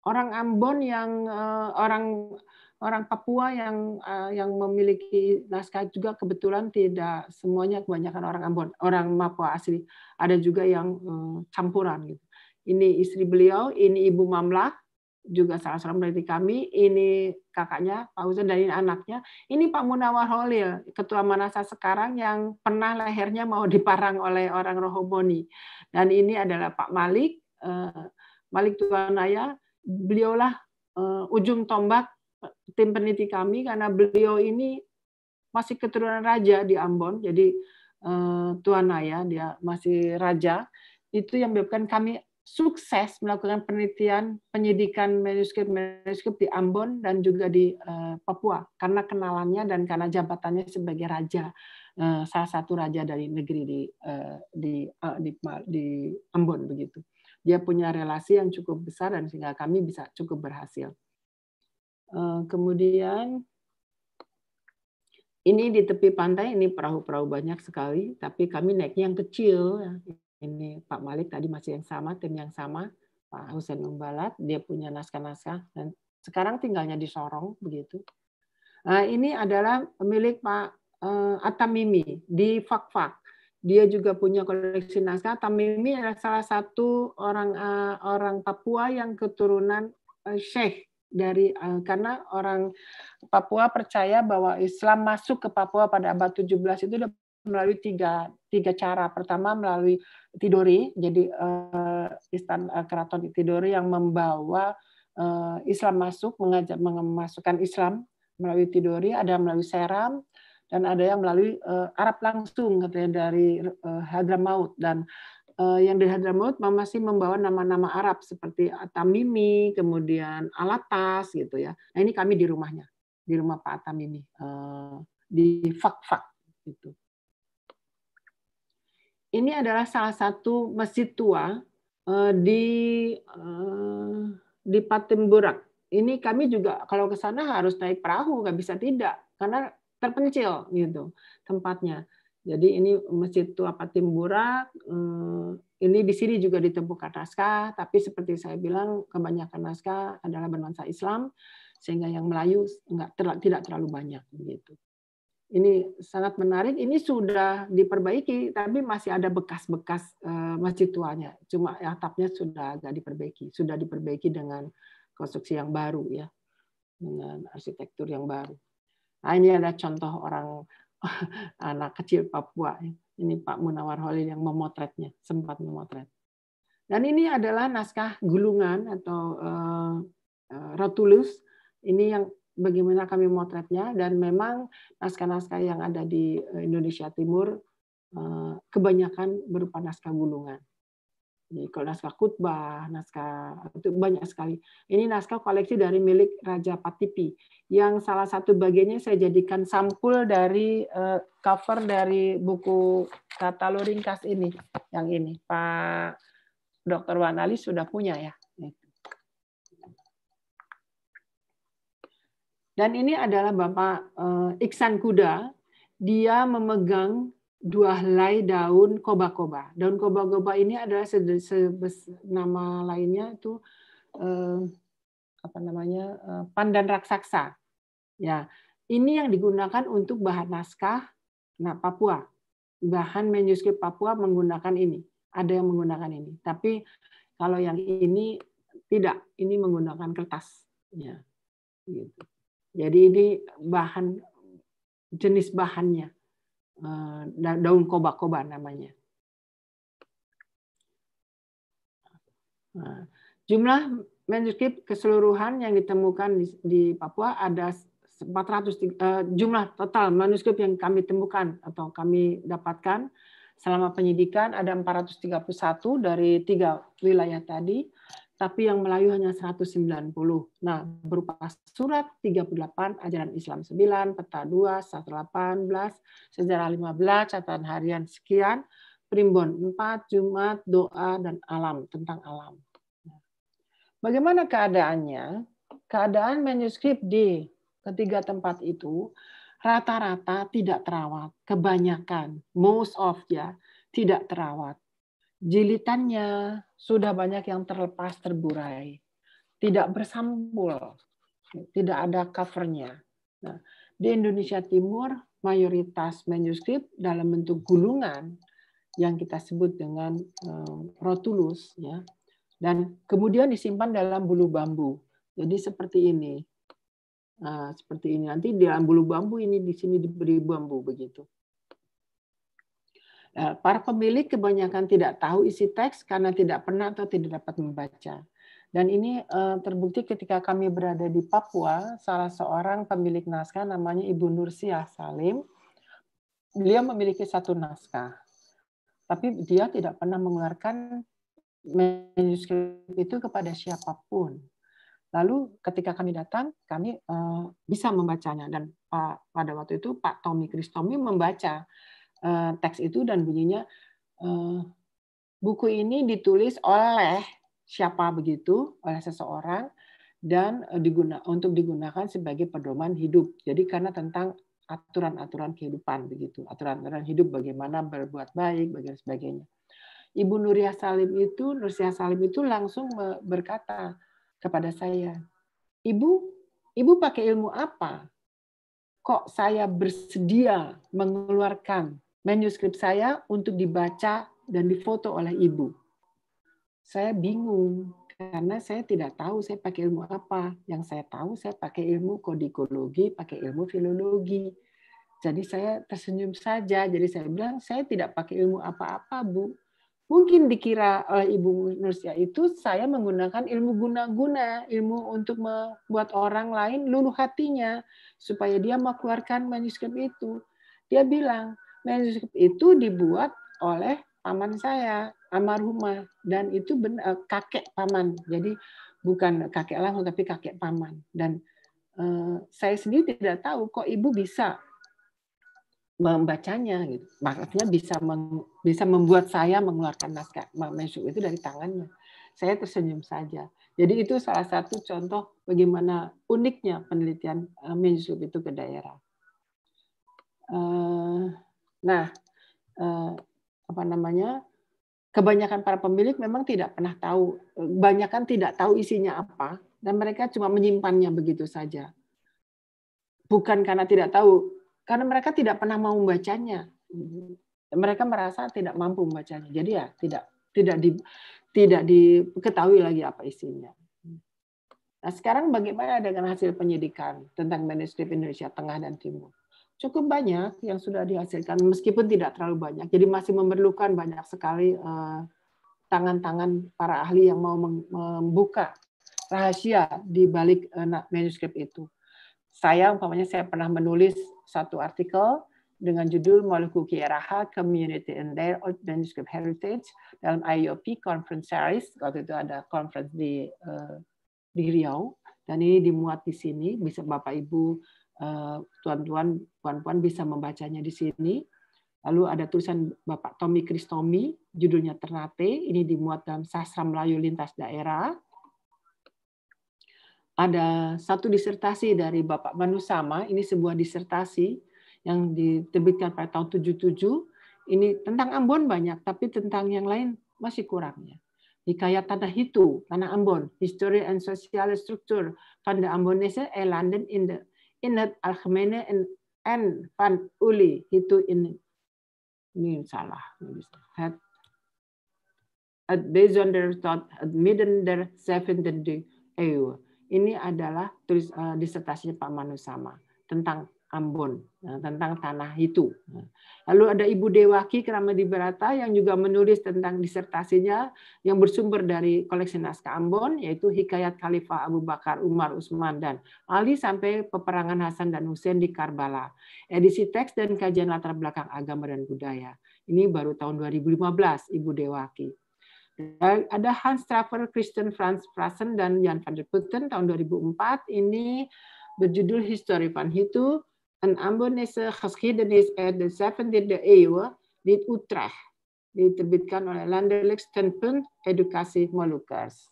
orang Ambon yang eh, orang orang Papua yang eh, yang memiliki naskah juga kebetulan tidak semuanya kebanyakan orang Ambon, orang Papua asli. Ada juga yang campuran gitu. Ini istri beliau, ini Ibu Mamlah, juga salah seorang peneliti kami. Ini kakaknya Pak Hussein dan ini anaknya. Ini Pak Munawar Holil, ketua Manasa sekarang yang pernah lehernya mau diparang oleh orang Rohoboni. Dan ini adalah Pak Malik, eh, Malik Tuanaya. Beliaulah eh, ujung tombak eh, tim peneliti kami karena beliau ini masih keturunan raja di Ambon. Jadi Tuanaya dia masih raja. Itu yang menyebabkan kami sukses melakukan penelitian penyidikan manuskrip-manuskrip di Ambon dan juga di eh, Papua karena kenalannya dan karena jabatannya sebagai raja eh, salah satu raja dari negeri di eh, di, di di Ambon begitu. Dia punya relasi yang cukup besar dan sehingga kami bisa cukup berhasil. kemudian ini di tepi pantai ini perahu-perahu banyak sekali tapi kami naiknya yang kecil ya ini Pak Malik tadi masih yang sama, tim yang sama, Pak Husain Umbalat, dia punya naskah-naskah dan sekarang tinggalnya di Sorong begitu. Nah, ini adalah milik Pak eh, Atamimi di Fakfak. Dia juga punya koleksi naskah. Atamimi adalah salah satu orang eh, orang Papua yang keturunan eh, Sheikh dari karena orang Papua percaya bahwa Islam masuk ke Papua pada abad 17 itu melalui tiga, tiga cara. Pertama melalui Tidori, jadi uh, eh, Istan uh, eh, Keraton Tidori yang membawa uh, Islam masuk, mengajak memasukkan Islam melalui Tidori, ada melalui Seram, dan ada yang melalui uh, Arab langsung katanya dari uh, Hadramaut dan uh, yang dari Hadramaut masih membawa nama-nama Arab seperti Atamimi, kemudian Alatas gitu ya. Nah ini kami di rumahnya, di rumah Pak Atamimi uh, di fak gitu ini adalah salah satu masjid tua eh, di eh, di Patimburak. Ini kami juga kalau ke sana harus naik perahu, nggak bisa tidak karena terpencil gitu tempatnya. Jadi ini masjid tua Patimburak. Eh, ini di sini juga ditemukan naskah, tapi seperti saya bilang kebanyakan naskah adalah bernuansa Islam sehingga yang Melayu nggak tidak terlalu banyak gitu. Ini sangat menarik. Ini sudah diperbaiki, tapi masih ada bekas-bekas eh, masjid tuanya. Cuma atapnya sudah agak diperbaiki, sudah diperbaiki dengan konstruksi yang baru ya, dengan arsitektur yang baru. Nah, ini ada contoh orang anak kecil Papua. Ya. Ini Pak Munawar Holil yang memotretnya, sempat memotret. Dan ini adalah naskah gulungan atau uh, rotulus. Ini yang bagaimana kami motretnya dan memang naskah-naskah yang ada di eh, Indonesia Timur eh, kebanyakan berupa naskah gulungan. Jadi kalau naskah khutbah, naskah itu banyak sekali. Ini naskah koleksi dari milik Raja Patipi yang salah satu bagiannya saya jadikan sampul dari eh, cover dari buku Tata Luringkas ini, yang ini Pak Dr. Wanali sudah punya ya. Dan ini adalah Bapak eh, Iksan Kuda, dia memegang dua helai daun koba-koba. Daun koba-koba ini adalah nama lainnya itu eh, apa namanya eh, pandan raksasa. Ya, ini yang digunakan untuk bahan naskah nah Papua. Bahan manuskrip Papua menggunakan ini. Ada yang menggunakan ini. Tapi kalau yang ini tidak, ini menggunakan kertas. Ya, gitu. Jadi ini bahan jenis bahannya eh, daun koba-koba namanya. Nah, jumlah manuskrip keseluruhan yang ditemukan di, Papua ada 400 eh, jumlah total manuskrip yang kami temukan atau kami dapatkan selama penyidikan ada 431 dari tiga wilayah tadi tapi yang Melayu hanya 190. Nah, berupa surat 38, ajaran Islam 9, peta 2, 18, sejarah 15, catatan harian sekian, primbon 4, Jumat, doa, dan alam, tentang alam. Bagaimana keadaannya? Keadaan manuskrip di ketiga tempat itu rata-rata tidak terawat, kebanyakan, most of ya, tidak terawat Jilitannya sudah banyak yang terlepas terburai, tidak bersambul, tidak ada covernya. Nah, di Indonesia Timur mayoritas manuskrip dalam bentuk gulungan yang kita sebut dengan eh, rotulus ya dan kemudian disimpan dalam bulu bambu. Jadi seperti ini. Nah, seperti ini nanti di dalam bulu bambu ini di sini diberi bambu begitu. Eh, para pemilik kebanyakan tidak tahu isi teks karena tidak pernah atau tidak dapat membaca. Dan ini eh, terbukti ketika kami berada di Papua, salah seorang pemilik naskah namanya Ibu Nursia Salim, beliau memiliki satu naskah, tapi dia tidak pernah mengeluarkan manuskrip itu kepada siapapun. Lalu ketika kami datang, kami eh, bisa membacanya dan pada waktu itu Pak Tommy Kristomi membaca Eh, teks itu dan bunyinya eh, buku ini ditulis oleh siapa begitu oleh seseorang dan eh, diguna, untuk digunakan sebagai pedoman hidup. Jadi karena tentang aturan-aturan kehidupan begitu, aturan-aturan hidup bagaimana berbuat baik, bagaimana sebagainya. Ibu Nuria Salim itu, Nuria Salim itu langsung berkata kepada saya, Ibu, Ibu pakai ilmu apa? Kok saya bersedia mengeluarkan manuskrip saya untuk dibaca dan difoto oleh ibu. Saya bingung karena saya tidak tahu saya pakai ilmu apa. Yang saya tahu saya pakai ilmu kodikologi, pakai ilmu filologi. Jadi saya tersenyum saja. Jadi saya bilang saya tidak pakai ilmu apa-apa, Bu. Mungkin dikira oleh Ibu Nursia ya itu saya menggunakan ilmu guna-guna, ilmu untuk membuat orang lain luluh hatinya supaya dia mengeluarkan manuskrip itu. Dia bilang, manuskrip itu dibuat oleh paman saya almarhumah dan itu benar, eh, kakek paman. Jadi bukan kakek langsung tapi kakek paman dan eh, saya sendiri tidak tahu kok ibu bisa membacanya gitu. Maksudnya bisa meng, bisa membuat saya mengeluarkan naskah manuskrip itu dari tangannya. Saya tersenyum saja. Jadi itu salah satu contoh bagaimana uniknya penelitian eh, manuskrip itu ke daerah. Uh, Nah, eh, apa namanya? Kebanyakan para pemilik memang tidak pernah tahu, kebanyakan tidak tahu isinya apa dan mereka cuma menyimpannya begitu saja. Bukan karena tidak tahu, karena mereka tidak pernah mau membacanya. Mereka merasa tidak mampu membacanya. Jadi ya tidak tidak di tidak diketahui lagi apa isinya. Nah, sekarang bagaimana dengan hasil penyidikan tentang manuskrip Indonesia Tengah dan Timur? cukup banyak yang sudah dihasilkan meskipun tidak terlalu banyak. Jadi masih memerlukan banyak sekali eh, tangan-tangan para ahli yang mau membuka rahasia di balik eh, manuskrip itu. Saya umpamanya saya pernah menulis satu artikel dengan judul Maluku Kieraha Community and Their Old Manuscript Heritage dalam IOP Conference Series waktu itu ada conference di uh, di Riau dan ini dimuat di sini bisa Bapak Ibu Eh, tuan-tuan, puan-puan bisa membacanya di sini. Lalu ada tulisan Bapak Tommy Kristomi, judulnya Ternate, ini dimuat dalam Sastra Melayu Lintas Daerah. Ada satu disertasi dari Bapak Manusama, ini sebuah disertasi yang diterbitkan pada tahun 77. Ini tentang Ambon banyak, tapi tentang yang lain masih kurangnya. Hikayat Tanah Hitu, Tanah Ambon, History and Social Structure, Tanda Ambonese, a London in the in het algemene en, en van uli itu in ini salah het het bijzonder tot het midden der 17 eeuw. Ini adalah tulis uh, disertasinya Pak Manusama tentang Ambon ya, tentang tanah itu. Ya. Lalu ada Ibu Dewaki di Barata yang juga menulis tentang disertasinya yang bersumber dari koleksi naskah Ambon yaitu Hikayat Khalifah Abu Bakar Umar Usman dan Ali sampai peperangan Hasan dan Husain di Karbala. Edisi teks dan kajian latar belakang agama dan budaya. Ini baru tahun 2015 Ibu Dewaki. Dan ada Hans Traver, Christian Franz Frassen, dan Jan van der Putten tahun 2004. Ini berjudul History van Hitu, een Ambonese geschiedenis uit de 17e eeuw dit Utrecht, op oleh Landelijk Standpunt Edukasi Molukkers.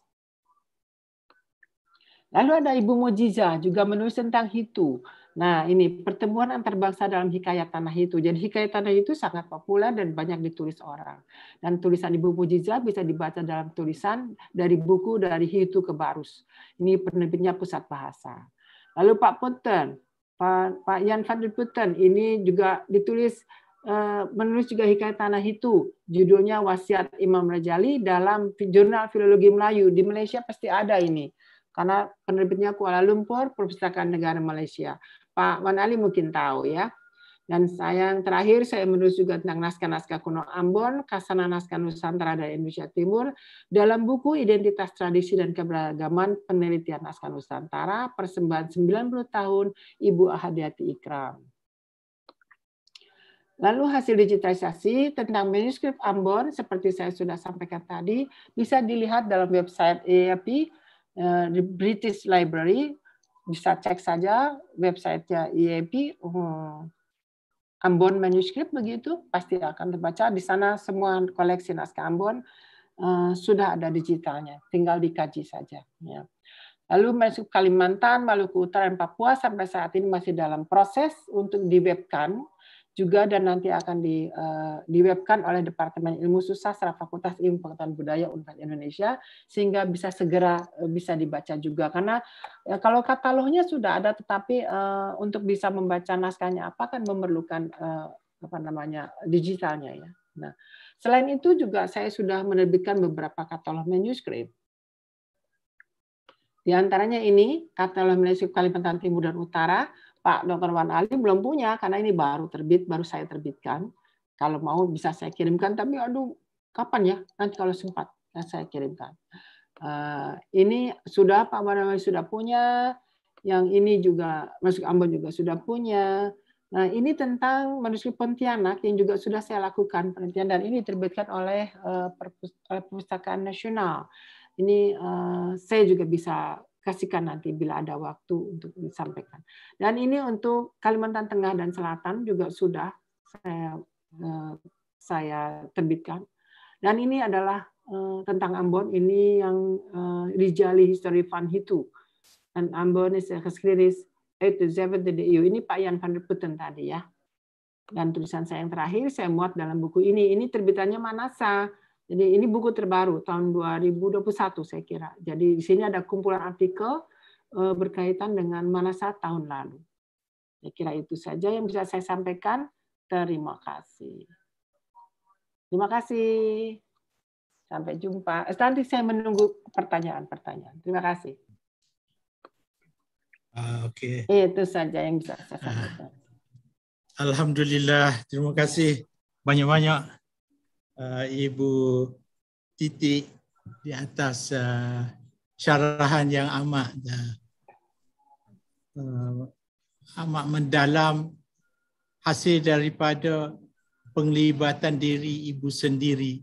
Lalu ada Ibu Mojiza juga menulis tentang Hitu. Nah, ini pertemuan antarbangsa dalam hikayat tanah itu. Jadi hikayat tanah itu sangat populer dan banyak ditulis orang. Dan tulisan Ibu Mojiza bisa dibaca dalam tulisan dari buku dari Hitu ke Barus. Ini penerbitnya Pusat Bahasa. Lalu Pak Punten, Pak, Pak Yan van der ini juga ditulis eh, menulis juga Hikayat Tanah Itu, judulnya Wasiat Imam Rajali dalam jurnal Filologi Melayu di Malaysia pasti ada ini. Karena penerbitnya Kuala Lumpur, Perpustakaan Negara Malaysia. Pak Wan Ali mungkin tahu ya. Dan sayang terakhir, saya menulis juga tentang naskah-naskah kuno Ambon, kasana naskah Nusantara dan Indonesia Timur, dalam buku Identitas Tradisi dan Keberagaman Penelitian Naskah Nusantara, Persembahan 90 Tahun, Ibu Ahadiati Ikram. Lalu hasil digitalisasi tentang manuskrip Ambon, seperti saya sudah sampaikan tadi, bisa dilihat dalam website EAP, the eh, British Library, bisa cek saja websitenya EAP. Oh, Ambon manuskrip begitu pasti akan terbaca di sana semua koleksi naskah Ambon eh, sudah ada digitalnya, tinggal dikaji saja. Ya. Lalu masuk Kalimantan, Maluku Utara, dan Papua sampai saat ini masih dalam proses untuk diwebkan juga dan nanti akan di, uh, eh, diwebkan oleh Departemen Ilmu Sastra Fakultas Ilmu Pengetahuan Budaya Universitas Indonesia sehingga bisa segera uh, bisa dibaca juga karena ya, kalau katalognya sudah ada tetapi uh, untuk bisa membaca naskahnya apa kan memerlukan uh, apa namanya digitalnya ya. Nah, selain itu juga saya sudah menerbitkan beberapa katalog manuskrip di antaranya ini, katalog manuskrip Kalimantan Timur dan Utara, Pak Dr. Wan Ali belum punya karena ini baru terbit, baru saya terbitkan. Kalau mau bisa saya kirimkan, tapi aduh kapan ya? Nanti kalau sempat ya, saya kirimkan. Eh, ini sudah Pak Wan sudah punya, yang ini juga masuk Ambon juga sudah punya. Nah ini tentang manuskrip Pontianak yang juga sudah saya lakukan penelitian dan ini terbitkan eh, oleh perpustakaan nasional. Ini eh, saya juga bisa kasihkan nanti bila ada waktu untuk disampaikan. Dan ini untuk Kalimantan Tengah dan Selatan juga sudah saya eh, saya terbitkan. Dan ini adalah eh, tentang Ambon ini yang eh, Rijali History Fund itu Dan Ambon is itu uit de EU. Ini Pak Ian van der Putten tadi ya. Dan tulisan saya yang terakhir saya muat dalam buku ini. Ini terbitannya Manasa jadi ini buku terbaru tahun 2021 saya kira. Jadi di sini ada kumpulan artikel eh, berkaitan dengan Manasa tahun lalu. Saya kira itu saja yang bisa saya sampaikan. Terima kasih. Terima kasih. Sampai jumpa. Eh, nanti saya menunggu pertanyaan-pertanyaan. Terima kasih. Uh, Oke. Okay. Itu saja yang bisa saya sampaikan. Uh, Alhamdulillah. Terima kasih banyak-banyak. uh, Ibu Titi di atas uh, syarahan yang amat uh, uh, amat mendalam hasil daripada penglibatan diri ibu sendiri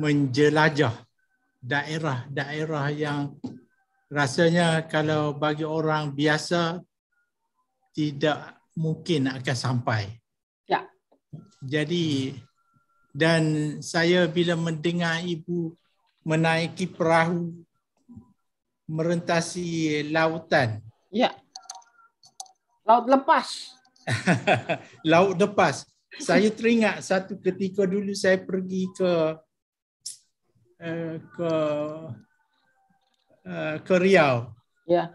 menjelajah daerah-daerah yang rasanya kalau bagi orang biasa tidak mungkin akan sampai. Ya. Jadi dan saya bila mendengar ibu menaiki perahu merentasi lautan. Ya. Laut lepas. Laut lepas. Saya teringat satu ketika dulu saya pergi ke eh, ke eh, ke Riau. Ya.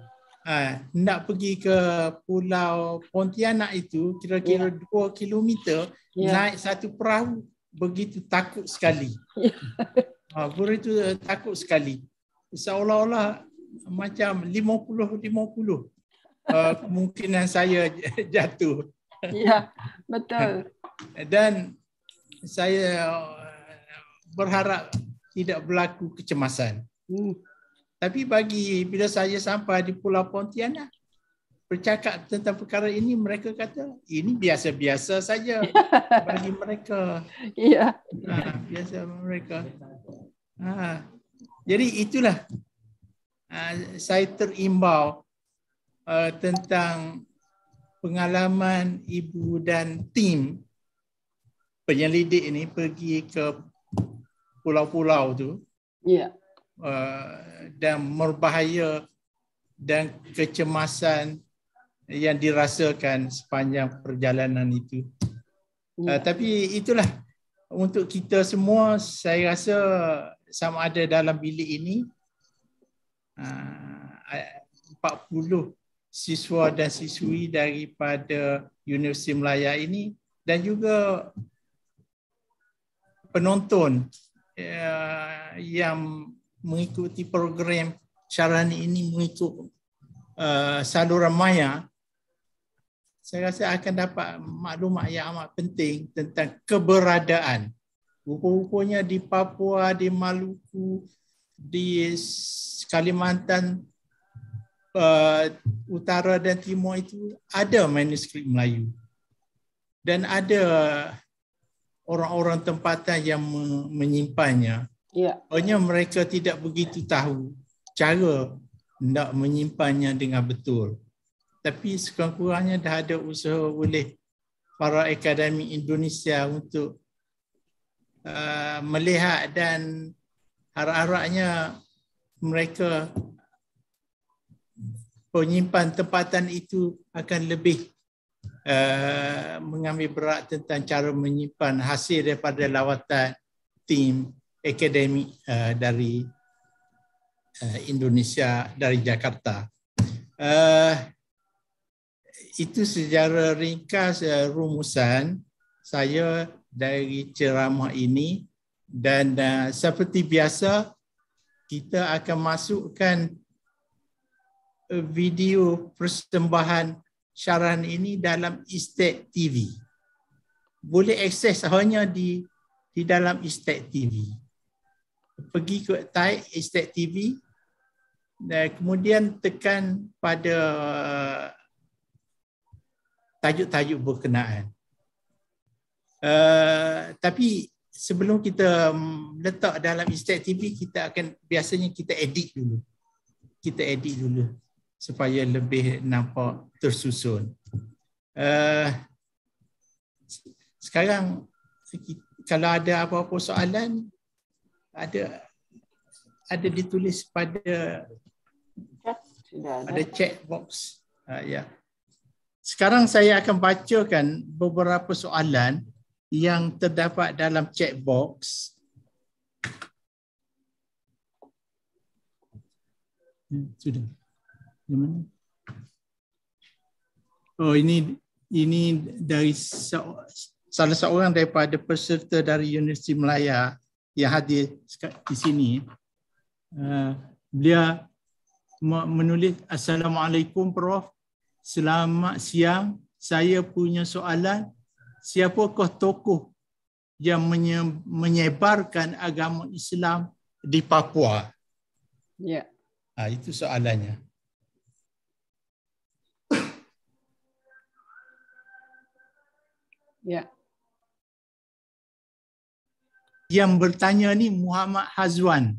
Uh, nak pergi ke Pulau Pontianak itu kira-kira ya. 2 kilometer ya. naik satu perahu begitu takut sekali. Ha, guru itu eh, takut sekali. Seolah-olah macam 50-50 uh, eh, kemungkinan saya jatuh. Ya, betul. Dan saya eh, berharap tidak berlaku kecemasan. Uh. Tapi bagi bila saya sampai di Pulau Pontianak, bercakap tentang perkara ini mereka kata ini biasa-biasa saja bagi mereka. Iya. Yeah. Ha, biasa mereka. Ha. Jadi itulah ha, saya terimbau uh, tentang pengalaman ibu dan tim penyelidik ini pergi ke pulau-pulau tu. Iya. Yeah. Ha, uh, dan merbahaya dan kecemasan yang dirasakan sepanjang perjalanan itu. Ya. Uh, tapi itulah untuk kita semua saya rasa sama ada dalam bilik ini ah, uh, 40 siswa dan siswi daripada Universiti Melaya ini dan juga penonton uh, yang mengikuti program syarahan ini mengikut uh, saluran maya saya rasa akan dapat maklumat yang amat penting tentang keberadaan. Rupa-rupanya di Papua, di Maluku, di Kalimantan uh, Utara dan Timur itu ada manuskrip Melayu. Dan ada orang-orang tempatan yang menyimpannya. Ya. Hanya mereka tidak begitu tahu cara nak menyimpannya dengan betul tapi sekurang-kurangnya dah ada usaha oleh para akademik Indonesia untuk uh, melihat dan harap-harapnya mereka penyimpan tempatan itu akan lebih uh, mengambil berat tentang cara menyimpan hasil daripada lawatan tim akademik uh, dari uh, Indonesia dari Jakarta. Uh, itu secara ringkas uh, rumusan saya dari ceramah ini dan uh, seperti biasa kita akan masukkan eh, video persembahan syarahan ini dalam Istek TV. Boleh akses hanya di di dalam Istek TV. Pergi ke tab Istek TV dan kemudian tekan pada uh, tajuk-tajuk berkenaan. Uh, tapi sebelum kita letak dalam Instead TV, kita akan biasanya kita edit dulu. Kita edit dulu supaya lebih nampak tersusun. Uh, sekarang kalau ada apa-apa soalan ada ada ditulis pada ada chat box uh, ya yeah. Sekarang saya akan bacakan beberapa soalan yang terdapat dalam chat box. Sudah. mana? Oh ini ini dari salah seorang daripada peserta dari Universiti Melaya yang hadir di sini. Uh, beliau menulis Assalamualaikum Prof. Selamat siang. Saya punya soalan, siapakah tokoh yang menyebarkan agama Islam di Papua? Ya. Ha, itu soalannya. Ya. Yang bertanya ni Muhammad Hazwan.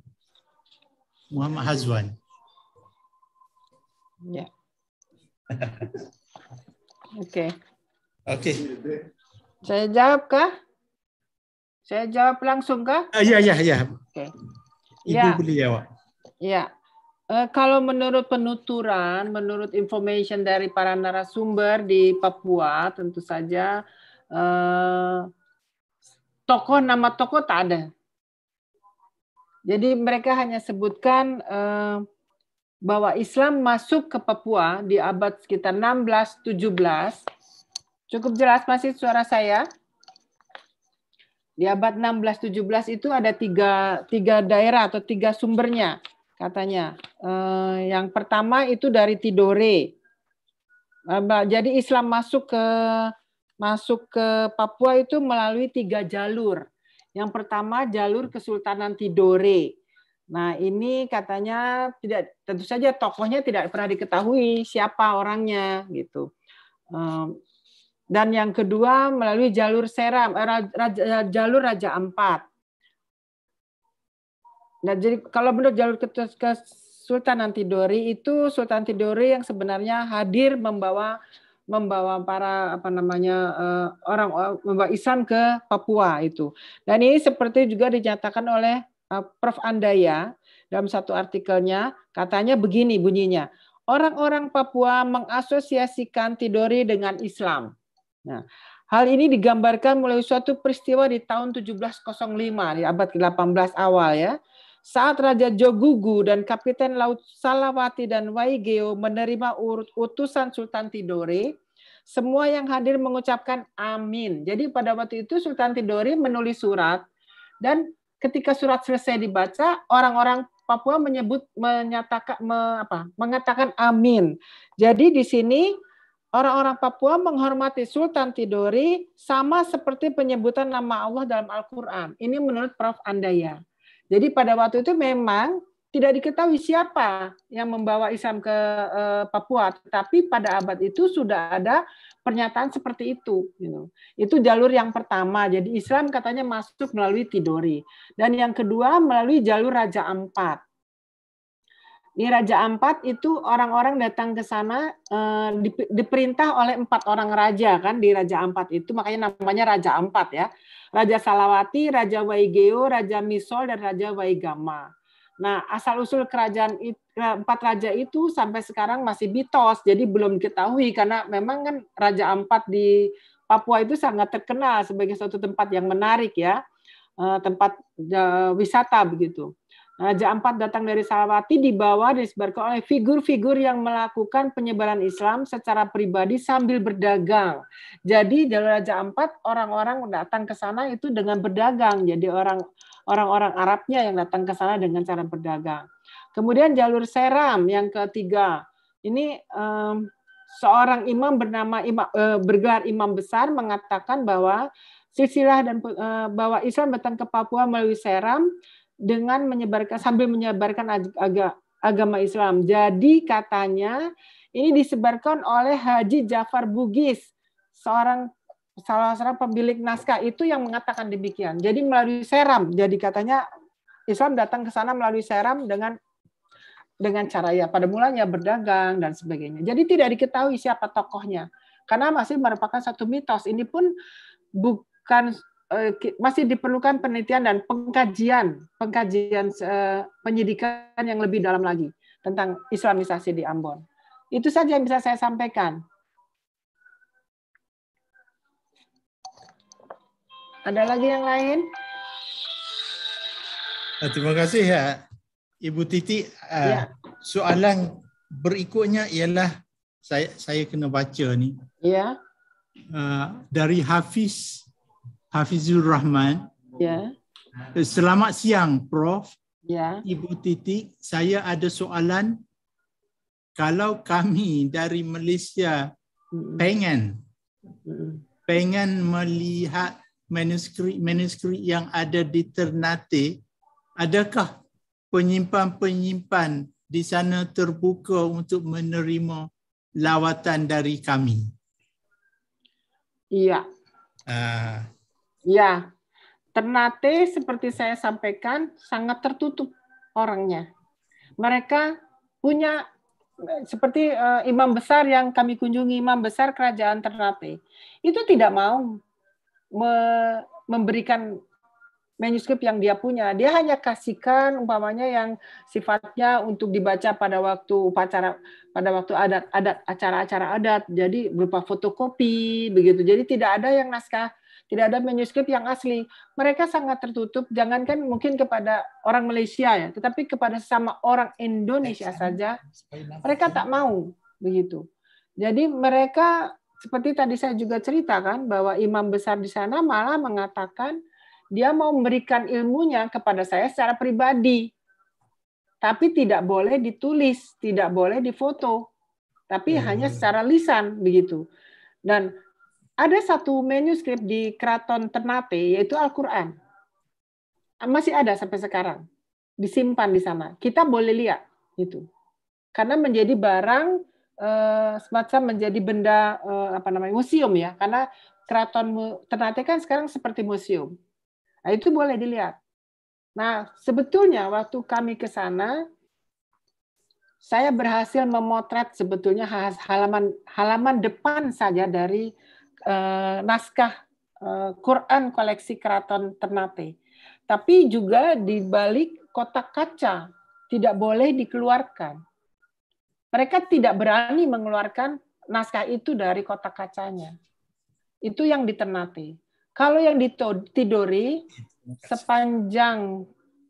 Muhammad Hazwan. Ya. Yeah. Oke. Oke. Saya jawab kah? Saya jawab langsung kah? Uh, ya, ya, ya. Oke. Ibu ya. boleh jawab. Ya. Eh, kalau menurut penuturan, menurut information dari para narasumber di Papua, tentu saja uh, tokoh nama tokoh tak ada. Jadi mereka hanya sebutkan uh, bahwa Islam masuk ke Papua di abad sekitar 16-17. Cukup jelas masih suara saya? Di abad 16-17 itu ada tiga, tiga daerah atau tiga sumbernya katanya. Eh, yang pertama itu dari Tidore. Eh, jadi Islam masuk ke masuk ke Papua itu melalui tiga jalur. Yang pertama jalur Kesultanan Tidore Nah, ini katanya tidak tentu saja tokohnya tidak pernah diketahui siapa orangnya gitu. Ehm, dan yang kedua melalui jalur seram, eh, eh, jalur Raja empat Nah, jadi kalau menurut jalur ke, ke Sultan Antidori itu Sultan Antidori yang sebenarnya hadir membawa membawa para apa namanya eh, orang, membawa Islam ke Papua itu. Dan ini seperti juga dinyatakan oleh Eh, Prof. Andaya dalam satu artikelnya katanya begini bunyinya orang-orang Papua mengasosiasikan Tidore dengan Islam. Nah, hal ini digambarkan mulai suatu peristiwa di tahun 1705 di abad ke-18 awal ya. Saat Raja Jogugu dan Kapiten Laut Salawati dan Waigeo menerima urut utusan Sultan Tidore, semua yang hadir mengucapkan amin. Jadi pada waktu itu Sultan Tidore menulis surat dan ketika surat selesai dibaca, orang-orang Papua menyebut menyatakan me, apa, mengatakan amin. Jadi di sini orang-orang Papua menghormati Sultan Tidori sama seperti penyebutan nama Allah dalam Al-Qur'an. Ini menurut Prof Andaya. Jadi pada waktu itu memang tidak diketahui siapa yang membawa Islam ke eh, Papua, tapi pada abad itu sudah ada pernyataan seperti itu. Itu jalur yang pertama. Jadi Islam katanya masuk melalui Tidori, dan yang kedua melalui jalur Raja Ampat. Ini Raja Ampat itu orang-orang datang ke sana eh, diperintah oleh empat orang raja kan di Raja Ampat itu makanya namanya Raja Ampat ya. Raja Salawati, Raja Waigeo, Raja Misol, dan Raja Waigama Nah, asal usul kerajaan eh, empat raja itu sampai sekarang masih mitos, jadi belum diketahui karena memang kan Raja empat di Papua itu sangat terkenal sebagai suatu tempat yang menarik ya, eh, tempat eh, wisata begitu. Raja empat datang dari salawati dibawa disebarkan oleh figur-figur yang melakukan penyebaran Islam secara pribadi sambil berdagang. Jadi dari Raja empat orang-orang datang ke sana itu dengan berdagang. Jadi orang orang-orang Arabnya yang datang ke sana dengan cara berdagang. Kemudian jalur Seram yang ketiga. Ini um, seorang imam bernama imam, uh, e, bergelar imam besar mengatakan bahwa silsilah dan uh, bahwa Islam datang ke Papua melalui Seram dengan menyebarkan sambil menyebarkan ag agama Islam. Jadi katanya ini disebarkan oleh Haji Jafar Bugis, seorang salah seorang pemilik naskah itu yang mengatakan demikian. Jadi melalui seram. Jadi katanya Islam datang ke sana melalui seram dengan dengan cara ya pada mulanya berdagang dan sebagainya. Jadi tidak diketahui siapa tokohnya karena masih merupakan satu mitos. Ini pun bukan eh, masih diperlukan penelitian dan pengkajian, pengkajian eh, penyidikan yang lebih dalam lagi tentang Islamisasi di Ambon. Itu saja yang bisa saya sampaikan. Ada lagi yang lain? Ah, terima kasih ya, Ibu Titi. Ah, ya. Soalan berikutnya ialah saya saya kena baca ni. Ya. Ah, dari Hafiz Hafizur Rahman. Ya. Eh, selamat siang, Prof. Ya. Ibu Titi, saya ada soalan. Kalau kami dari Malaysia pengen pengen melihat manuskrip-manuskrip yang ada di Ternate, adakah penyimpan-penyimpan di sana terbuka untuk menerima lawatan dari kami? Iya. Uh. Iya. Ternate seperti saya sampaikan sangat tertutup orangnya. Mereka punya seperti uh, imam besar yang kami kunjungi, imam besar kerajaan Ternate. Itu tidak mau me memberikan manuskrip yang dia punya. Dia hanya kasihkan umpamanya yang sifatnya untuk dibaca pada waktu upacara pada waktu adat adat acara-acara adat. Jadi berupa fotokopi begitu. Jadi tidak ada yang naskah, tidak ada manuskrip yang asli. Mereka sangat tertutup jangankan mungkin kepada orang Malaysia ya, tetapi kepada sama orang Indonesia saja mereka tak mau begitu. Jadi mereka seperti tadi saya juga cerita kan bahwa imam besar di sana malah mengatakan dia mau memberikan ilmunya kepada saya secara pribadi. Tapi tidak boleh ditulis, tidak boleh difoto. Tapi hmm. hanya secara lisan begitu. Dan ada satu manuskrip di Keraton Ternate yaitu Al-Qur'an. Masih ada sampai sekarang. Disimpan di sana. Kita boleh lihat itu. Karena menjadi barang Eh, semacam menjadi benda eh, apa namanya museum ya karena keraton Ternate kan sekarang seperti museum. Nah, itu boleh dilihat. Nah, sebetulnya waktu kami ke sana saya berhasil memotret sebetulnya halaman halaman depan saja dari uh, naskah uh, Quran koleksi Keraton Ternate. Tapi juga di balik kotak kaca tidak boleh dikeluarkan mereka tidak berani mengeluarkan naskah itu dari kotak kacanya. Itu yang ditenati. Kalau yang di ditidori, sepanjang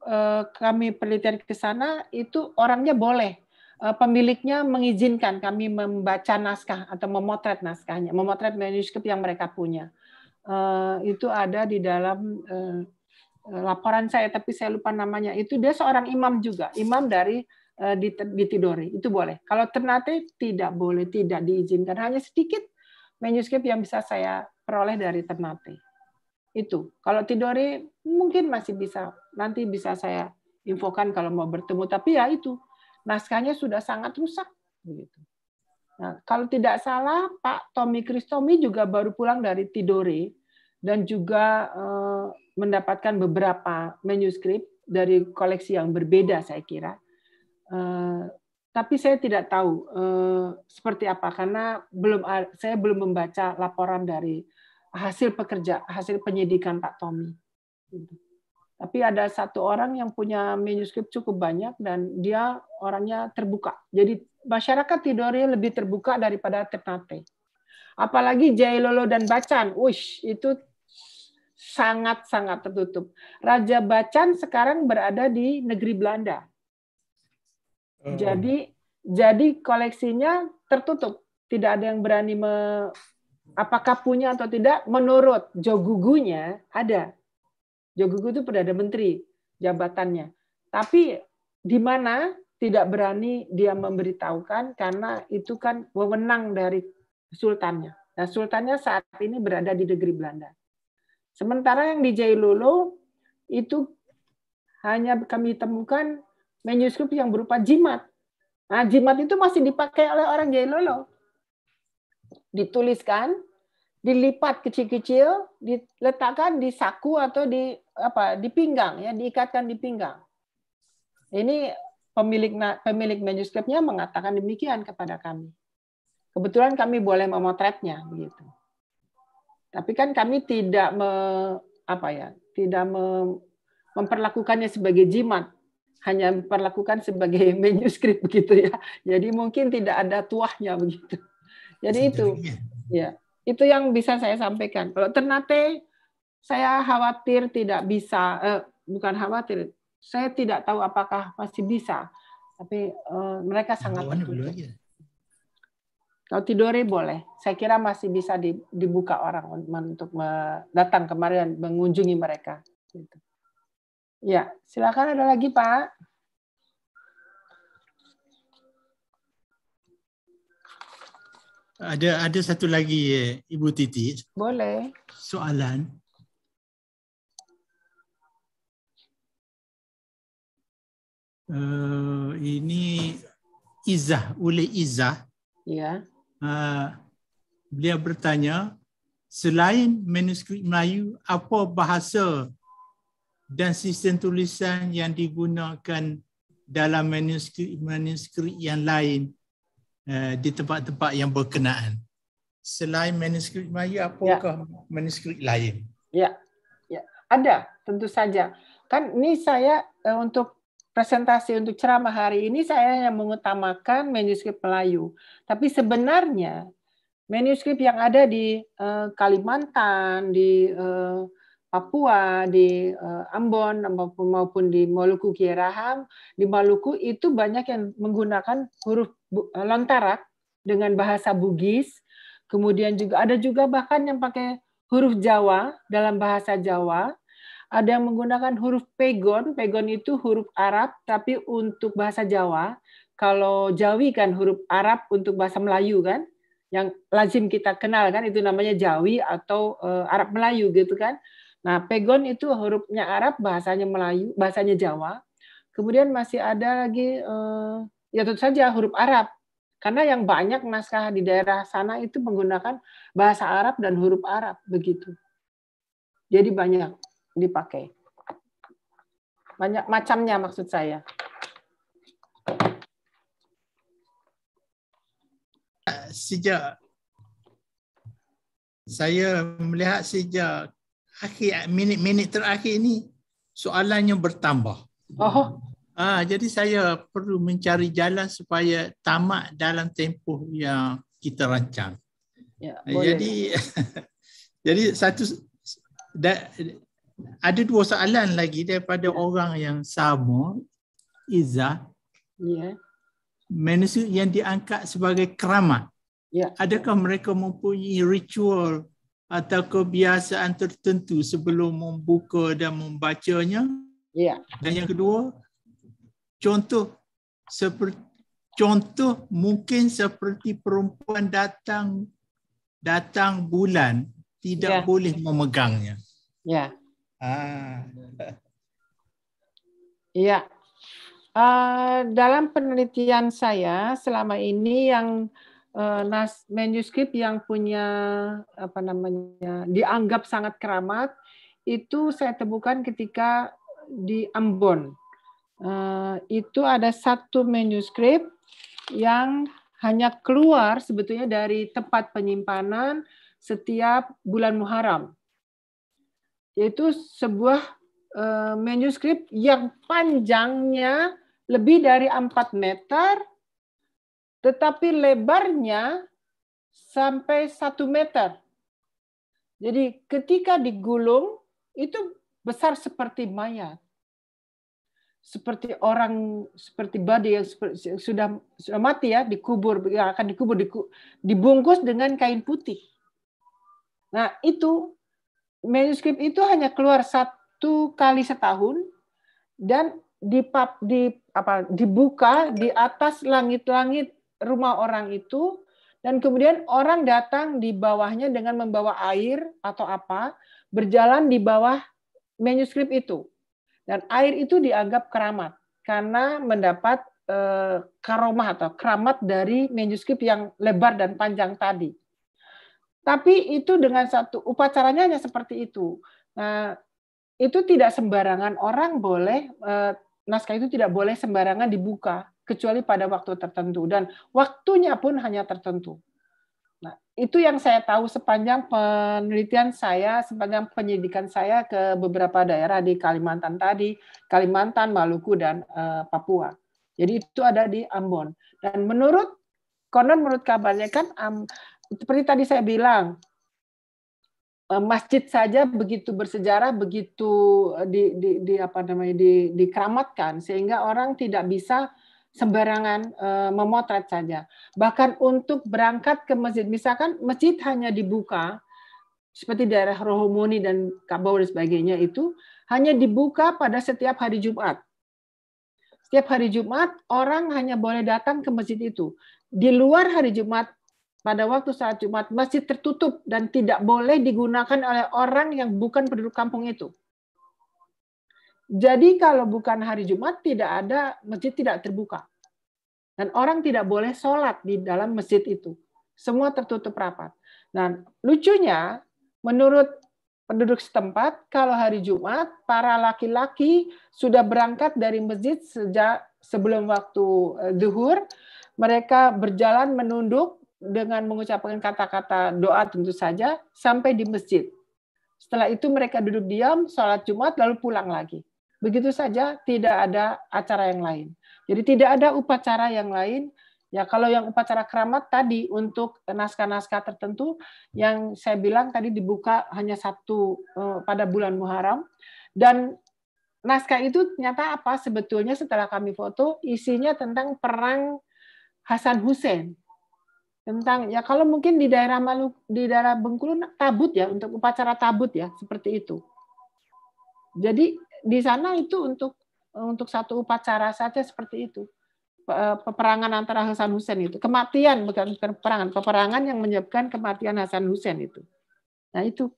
eh, kami penelitian ke sana, itu orangnya boleh. Eh, pemiliknya mengizinkan kami membaca naskah atau memotret naskahnya, memotret manuskrip yang mereka punya. Eh, itu ada di dalam laporan saya, tapi saya lupa namanya. Itu dia seorang imam juga, imam dari Eh, ditidori itu boleh kalau Ternate tidak boleh tidak diizinkan hanya sedikit manuskrip yang bisa saya peroleh dari Ternate itu kalau Tidore mungkin masih bisa nanti bisa saya infokan kalau mau bertemu tapi ya itu naskahnya sudah sangat rusak begitu nah kalau tidak salah Pak Tommy Kristomi juga baru pulang dari Tidore dan juga eh, mendapatkan beberapa manuskrip dari koleksi yang berbeda saya kira Eh, tapi saya tidak tahu uh, seperti apa karena belum saya belum membaca laporan dari hasil pekerja hasil penyidikan Pak Tommy. Gitu. Tapi ada satu orang yang punya manuskrip cukup banyak dan dia orangnya terbuka. Jadi masyarakat Tidore lebih terbuka daripada Ternate. Apalagi Jailolo dan Bacan, wish itu sangat-sangat tertutup. Raja Bacan sekarang berada di negeri Belanda Oh. Jadi jadi koleksinya tertutup, tidak ada yang berani me, apakah punya atau tidak. Menurut Jogugunya ada. Jogugu itu perdana menteri jabatannya. Tapi di mana tidak berani dia memberitahukan karena itu kan wewenang dari sultannya. Nah, sultannya saat ini berada di negeri Belanda. Sementara yang di Jailolo itu hanya kami temukan manuskrip yang berupa jimat. Nah, jimat itu masih dipakai oleh orang Jailolo. Dituliskan, dilipat kecil-kecil, diletakkan di saku atau di apa di pinggang ya, diikatkan di pinggang. Ini pemilik pemilik manuskripnya mengatakan demikian kepada kami. Kebetulan kami boleh memotretnya begitu. Tapi kan kami tidak me, apa ya, tidak me, memperlakukannya sebagai jimat, hanya memperlakukan sebagai manuskrip begitu ya. Jadi mungkin tidak ada tuahnya begitu. Jadi itu ya. Iya. Itu yang bisa saya sampaikan. Kalau Ternate saya khawatir tidak bisa eh, bukan khawatir. Saya tidak tahu apakah masih bisa. Tapi eh, mereka sangat kalau tidore boleh. Saya kira masih bisa dibuka orang untuk datang kemarin mengunjungi mereka. Gitu. Ya, silakan ada lagi Pak. Ada ada satu lagi eh, Ibu Titi. Boleh. Soalan. Uh, ini Izzah, oleh Izzah. Ya. Uh, beliau bertanya, selain manuskrip Melayu, apa bahasa dan sistem tulisan yang digunakan dalam manuskrip-manuskrip yang lain uh, di tempat-tempat yang berkenaan. Selain manuskrip Melayu, ya. apakah ya. manuskrip lain? Ya, ya, ada tentu saja. Kan ini saya uh, untuk presentasi untuk ceramah hari ini saya yang mengutamakan manuskrip Melayu. Tapi sebenarnya manuskrip yang ada di uh, Kalimantan, di uh, Papua, di eh, Ambon maupun di Maluku Kieraham, di Maluku itu banyak yang menggunakan huruf eh, lontarak dengan bahasa Bugis. Kemudian juga ada juga bahkan yang pakai huruf Jawa dalam bahasa Jawa. Ada yang menggunakan huruf pegon. Pegon itu huruf Arab tapi untuk bahasa Jawa. Kalau Jawi kan huruf Arab untuk bahasa Melayu kan yang lazim kita kenal kan itu namanya Jawi atau eh, Arab Melayu gitu kan. Nah, pegon itu hurufnya Arab, bahasanya Melayu, bahasanya Jawa. Kemudian masih ada lagi eh, ya tentu saja huruf Arab. Karena yang banyak naskah di daerah sana itu menggunakan bahasa Arab dan huruf Arab begitu. Jadi banyak dipakai. Banyak macamnya maksud saya. Sejak saya melihat sejak akhir minit-minit terakhir ni soalannya bertambah. Aha. Ha, jadi saya perlu mencari jalan supaya tamat dalam tempoh yang kita rancang. Ya, eh, Jadi jadi satu da, ada dua soalan lagi daripada ya. orang yang sama Iza. Ya. Manusia yang diangkat sebagai keramat. Ya. Adakah mereka mempunyai ritual atau kebiasaan tertentu sebelum membuka dan membacanya? Ya. Dan yang kedua, contoh seperti contoh mungkin seperti perempuan datang datang bulan tidak yeah. boleh memegangnya. Ya. Ah. Ya. Uh, dalam penelitian saya selama ini yang nas eh, manuskrip yang punya apa namanya dianggap sangat keramat itu saya temukan ketika di Ambon. Uh, itu ada satu manuskrip yang hanya keluar sebetulnya dari tempat penyimpanan setiap bulan Muharram. Yaitu sebuah uh, eh, manuskrip yang panjangnya lebih dari 4 meter, tetapi lebarnya sampai satu meter. Jadi ketika digulung itu besar seperti mayat, seperti orang seperti body yang sudah sudah mati ya dikubur yang akan dikubur dibungkus dengan kain putih. Nah itu manuskrip itu hanya keluar satu kali setahun dan dipap, di apa dibuka di atas langit-langit rumah orang itu dan kemudian orang datang di bawahnya dengan membawa air atau apa berjalan di bawah manuskrip itu dan air itu dianggap keramat karena mendapat eh, karomah atau keramat dari manuskrip yang lebar dan panjang tadi tapi itu dengan satu upacaranya hanya seperti itu nah itu tidak sembarangan orang boleh eh, naskah itu tidak boleh sembarangan dibuka kecuali pada waktu tertentu dan waktunya pun hanya tertentu. Nah, itu yang saya tahu sepanjang penelitian saya, sepanjang penyidikan saya ke beberapa daerah di Kalimantan tadi, Kalimantan, Maluku dan uh, Papua. Jadi itu ada di Ambon. Dan menurut konon menurut kabarnya kan um, seperti tadi saya bilang eh, masjid saja begitu bersejarah begitu eh, di, di, di apa namanya di, dikeramatkan sehingga orang tidak bisa sembarangan eh, memotret saja. Bahkan untuk berangkat ke masjid, misalkan masjid hanya dibuka seperti daerah Rohomoni dan Kabau dan sebagainya itu hanya dibuka pada setiap hari Jumat. Setiap hari Jumat orang hanya boleh datang ke masjid itu. Di luar hari Jumat pada waktu saat Jumat masjid tertutup dan tidak boleh digunakan oleh orang yang bukan penduduk kampung itu. Jadi kalau bukan hari Jumat tidak ada masjid tidak terbuka. Dan orang tidak boleh sholat di dalam masjid itu. Semua tertutup rapat. Nah, lucunya menurut penduduk setempat kalau hari Jumat para laki-laki sudah berangkat dari masjid sejak sebelum waktu eh, zuhur mereka berjalan menunduk dengan mengucapkan kata-kata doa tentu saja sampai di masjid setelah itu mereka duduk diam sholat Jumat lalu pulang lagi begitu saja, tidak ada acara yang lain. Jadi tidak ada upacara yang lain. Ya kalau yang upacara keramat tadi untuk naskah-naskah tertentu yang saya bilang tadi dibuka hanya satu eh, pada bulan Muharram dan naskah itu ternyata apa sebetulnya setelah kami foto isinya tentang perang Hasan Hussein tentang ya kalau mungkin di daerah Maluku di daerah Bengkulu tabut ya untuk upacara tabut ya seperti itu. Jadi di sana itu untuk eh, untuk satu upacara saja seperti itu eh, peperangan antara Hasan Hussein itu kematian bukan peperangan peperangan yang menyebabkan kematian Hasan Hussein itu nah itu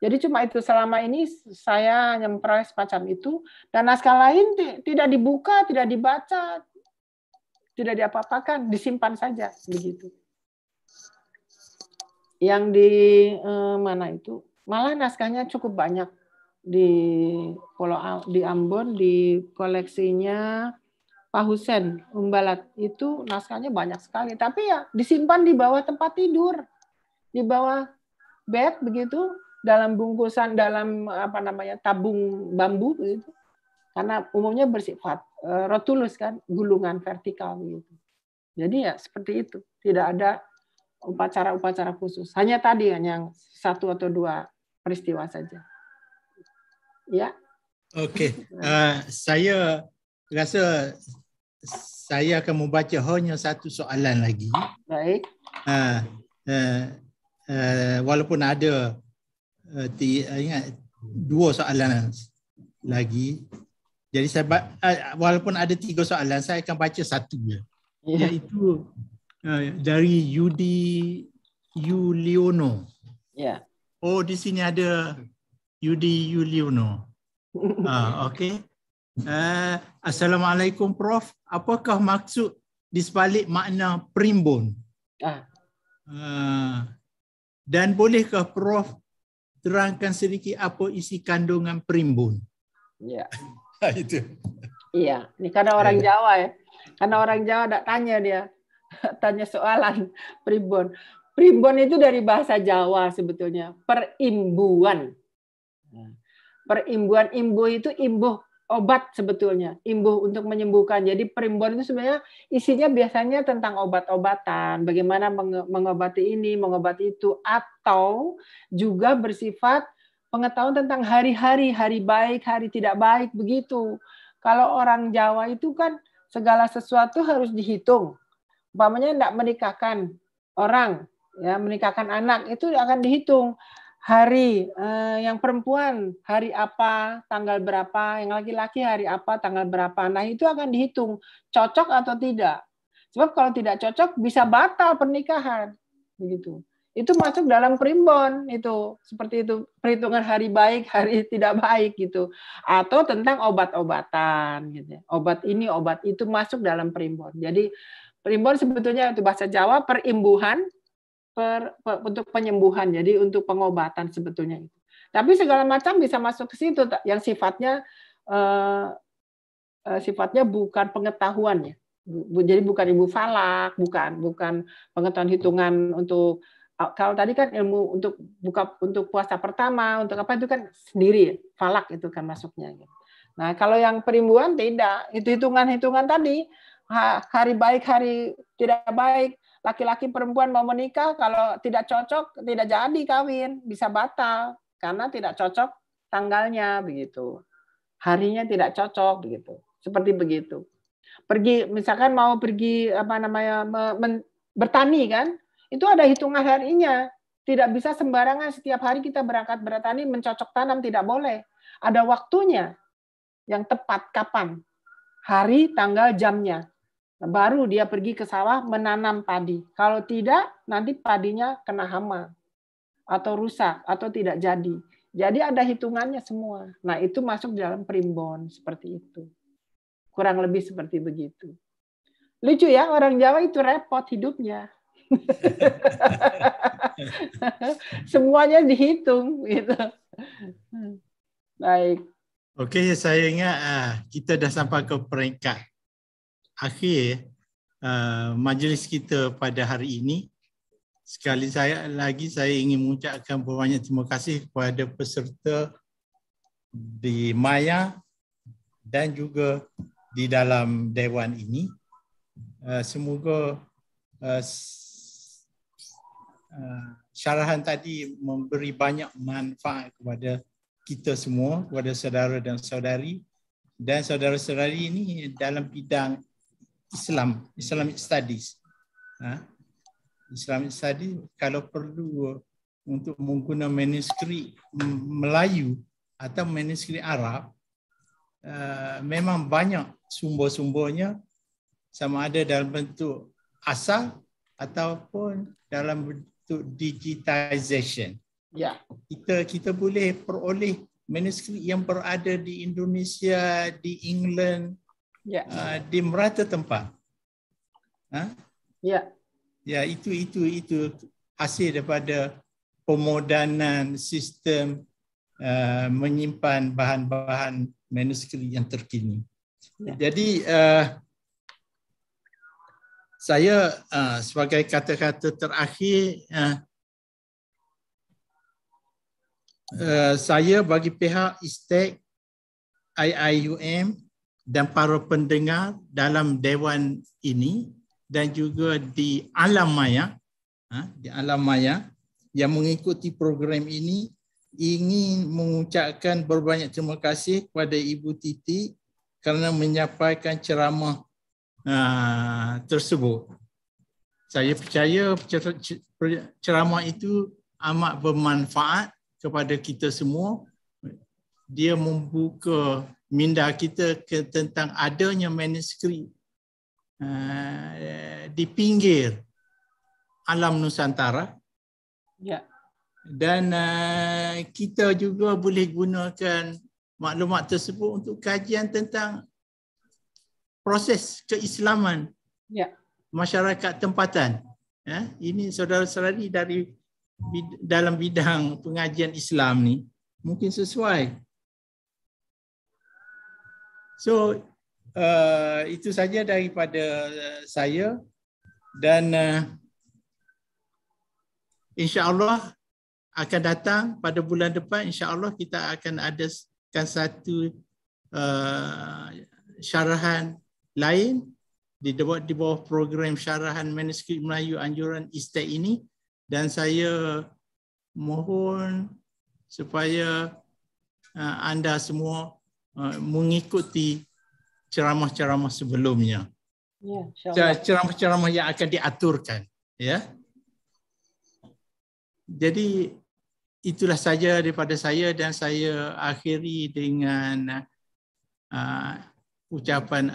jadi cuma itu selama ini saya yang memperoleh semacam itu dan naskah lain tidak dibuka tidak dibaca tidak diapa-apakan disimpan saja begitu yang di eh, mana itu malah naskahnya cukup banyak di Pulau di Ambon di koleksinya Pak Husen Umbalat itu naskahnya banyak sekali tapi ya disimpan di bawah tempat tidur di bawah bed begitu dalam bungkusan dalam apa namanya tabung bambu itu karena umumnya bersifat e, rotulus kan gulungan vertikal gitu jadi ya seperti itu tidak ada upacara-upacara khusus hanya tadi kan yang satu atau dua peristiwa saja Ya. Okey. Uh, saya rasa saya akan membaca hanya satu soalan lagi. Baik. Uh, uh, uh, walaupun ada uh, ti, uh, ingat dua soalan lagi. Jadi saya uh, walaupun ada tiga soalan saya akan baca satu je. Ya. Iaitu uh, dari Yudi Yuliono. Ya. Oh di sini ada Yudi Yuliono. Ah, okay. Uh, eh, Assalamualaikum Prof. Apakah maksud di sebalik makna primbon? Ah. Uh, dan bolehkah Prof terangkan sedikit apa isi kandungan primbon? Ya. Yeah. Itu. Iya, ini karena orang yeah. Jawa ya. Karena orang Jawa tak tanya dia, tanya soalan primbon. Primbon itu dari bahasa Jawa sebetulnya, perimbuan perimbuan imbu itu imbuh obat sebetulnya, imbuh untuk menyembuhkan. Jadi perimbuan itu sebenarnya isinya biasanya tentang obat-obatan, bagaimana mengobati ini, mengobati itu, atau juga bersifat pengetahuan tentang hari-hari, hari baik, hari tidak baik, begitu. Kalau orang Jawa itu kan segala sesuatu harus dihitung. Umpamanya tidak menikahkan orang, ya menikahkan anak itu akan dihitung hari eh, yang perempuan hari apa, tanggal berapa, yang laki-laki hari apa, tanggal berapa. Nah, itu akan dihitung cocok atau tidak. Sebab kalau tidak cocok bisa batal pernikahan. Begitu. Itu masuk dalam primbon itu, seperti itu perhitungan hari baik, hari tidak baik gitu. Atau tentang obat-obatan gitu. Ya. Obat ini, obat itu masuk dalam primbon. Jadi primbon sebetulnya itu bahasa Jawa perimbuhan per, per, untuk penyembuhan, jadi untuk pengobatan sebetulnya itu. Tapi segala macam bisa masuk ke situ yang sifatnya uh, uh, sifatnya bukan pengetahuannya. jadi bukan ibu falak, bukan bukan pengetahuan hitungan untuk kalau tadi kan ilmu untuk buka untuk puasa pertama untuk apa itu kan sendiri ya, falak itu kan masuknya gitu. Nah, kalau yang perimbuan tidak, itu hitungan-hitungan tadi hari baik hari tidak baik, laki-laki perempuan mau menikah kalau tidak cocok tidak jadi kawin bisa batal karena tidak cocok tanggalnya begitu harinya tidak cocok begitu seperti begitu pergi misalkan mau pergi apa namanya men, bertani kan itu ada hitungan harinya tidak bisa sembarangan setiap hari kita berangkat bertani mencocok tanam tidak boleh ada waktunya yang tepat kapan hari tanggal jamnya Nah, baru dia pergi ke sawah menanam padi. Kalau tidak, nanti padinya kena hama atau rusak atau tidak jadi. Jadi ada hitungannya semua. Nah, itu masuk dalam primbon seperti itu. Kurang lebih seperti begitu. Lucu ya, orang Jawa itu repot hidupnya. Semuanya dihitung gitu. Baik. Oke, sayangnya ah, kita sudah sampai ke peringkat akhir uh, majlis kita pada hari ini. Sekali saya lagi saya ingin mengucapkan banyak terima kasih kepada peserta di Maya dan juga di dalam Dewan ini. Uh, semoga uh, uh, syarahan tadi memberi banyak manfaat kepada kita semua, kepada saudara dan saudari. Dan saudara-saudari ini dalam bidang Islam, Islamic Studies. Ha? Islamic Studies kalau perlu untuk menggunakan manuskrip Melayu atau manuskrip Arab, uh, memang banyak sumber-sumbernya sama ada dalam bentuk asal ataupun dalam bentuk digitization. Ya. Kita kita boleh peroleh manuskrip yang berada di Indonesia, di England, Ya. Uh, di merata tempat. Ha? Ya. Ya, itu itu itu hasil daripada pemodanan sistem uh, menyimpan bahan-bahan manuskrip yang terkini. Ya. Jadi uh, saya uh, sebagai kata-kata terakhir uh, Uh, saya bagi pihak ISTEC IIUM dan para pendengar dalam dewan ini dan juga di alam maya ha, di alam maya yang mengikuti program ini ingin mengucapkan berbanyak terima kasih kepada Ibu Titi kerana menyampaikan ceramah ha, tersebut. Saya percaya ceramah itu amat bermanfaat kepada kita semua. Dia membuka minda kita ke, tentang adanya manuskrip uh, di pinggir alam Nusantara. Ya. Dan uh, kita juga boleh gunakan maklumat tersebut untuk kajian tentang proses keislaman ya. masyarakat tempatan. Ya, ini saudara-saudari dari dalam bidang pengajian Islam ni mungkin sesuai So uh, itu saja daripada uh, saya dan uh, Allah akan datang pada bulan depan Insya Allah kita akan adakan satu uh, syarahan lain di bawah, di bawah program syarahan manuskrip Melayu anjuran ISTEC ini dan saya mohon supaya uh, anda semua Ha, mengikuti ceramah-ceramah sebelumnya. Ya, ceramah-ceramah yang akan diaturkan, ya. Jadi itulah saja daripada saya dan saya akhiri dengan uh, ucapan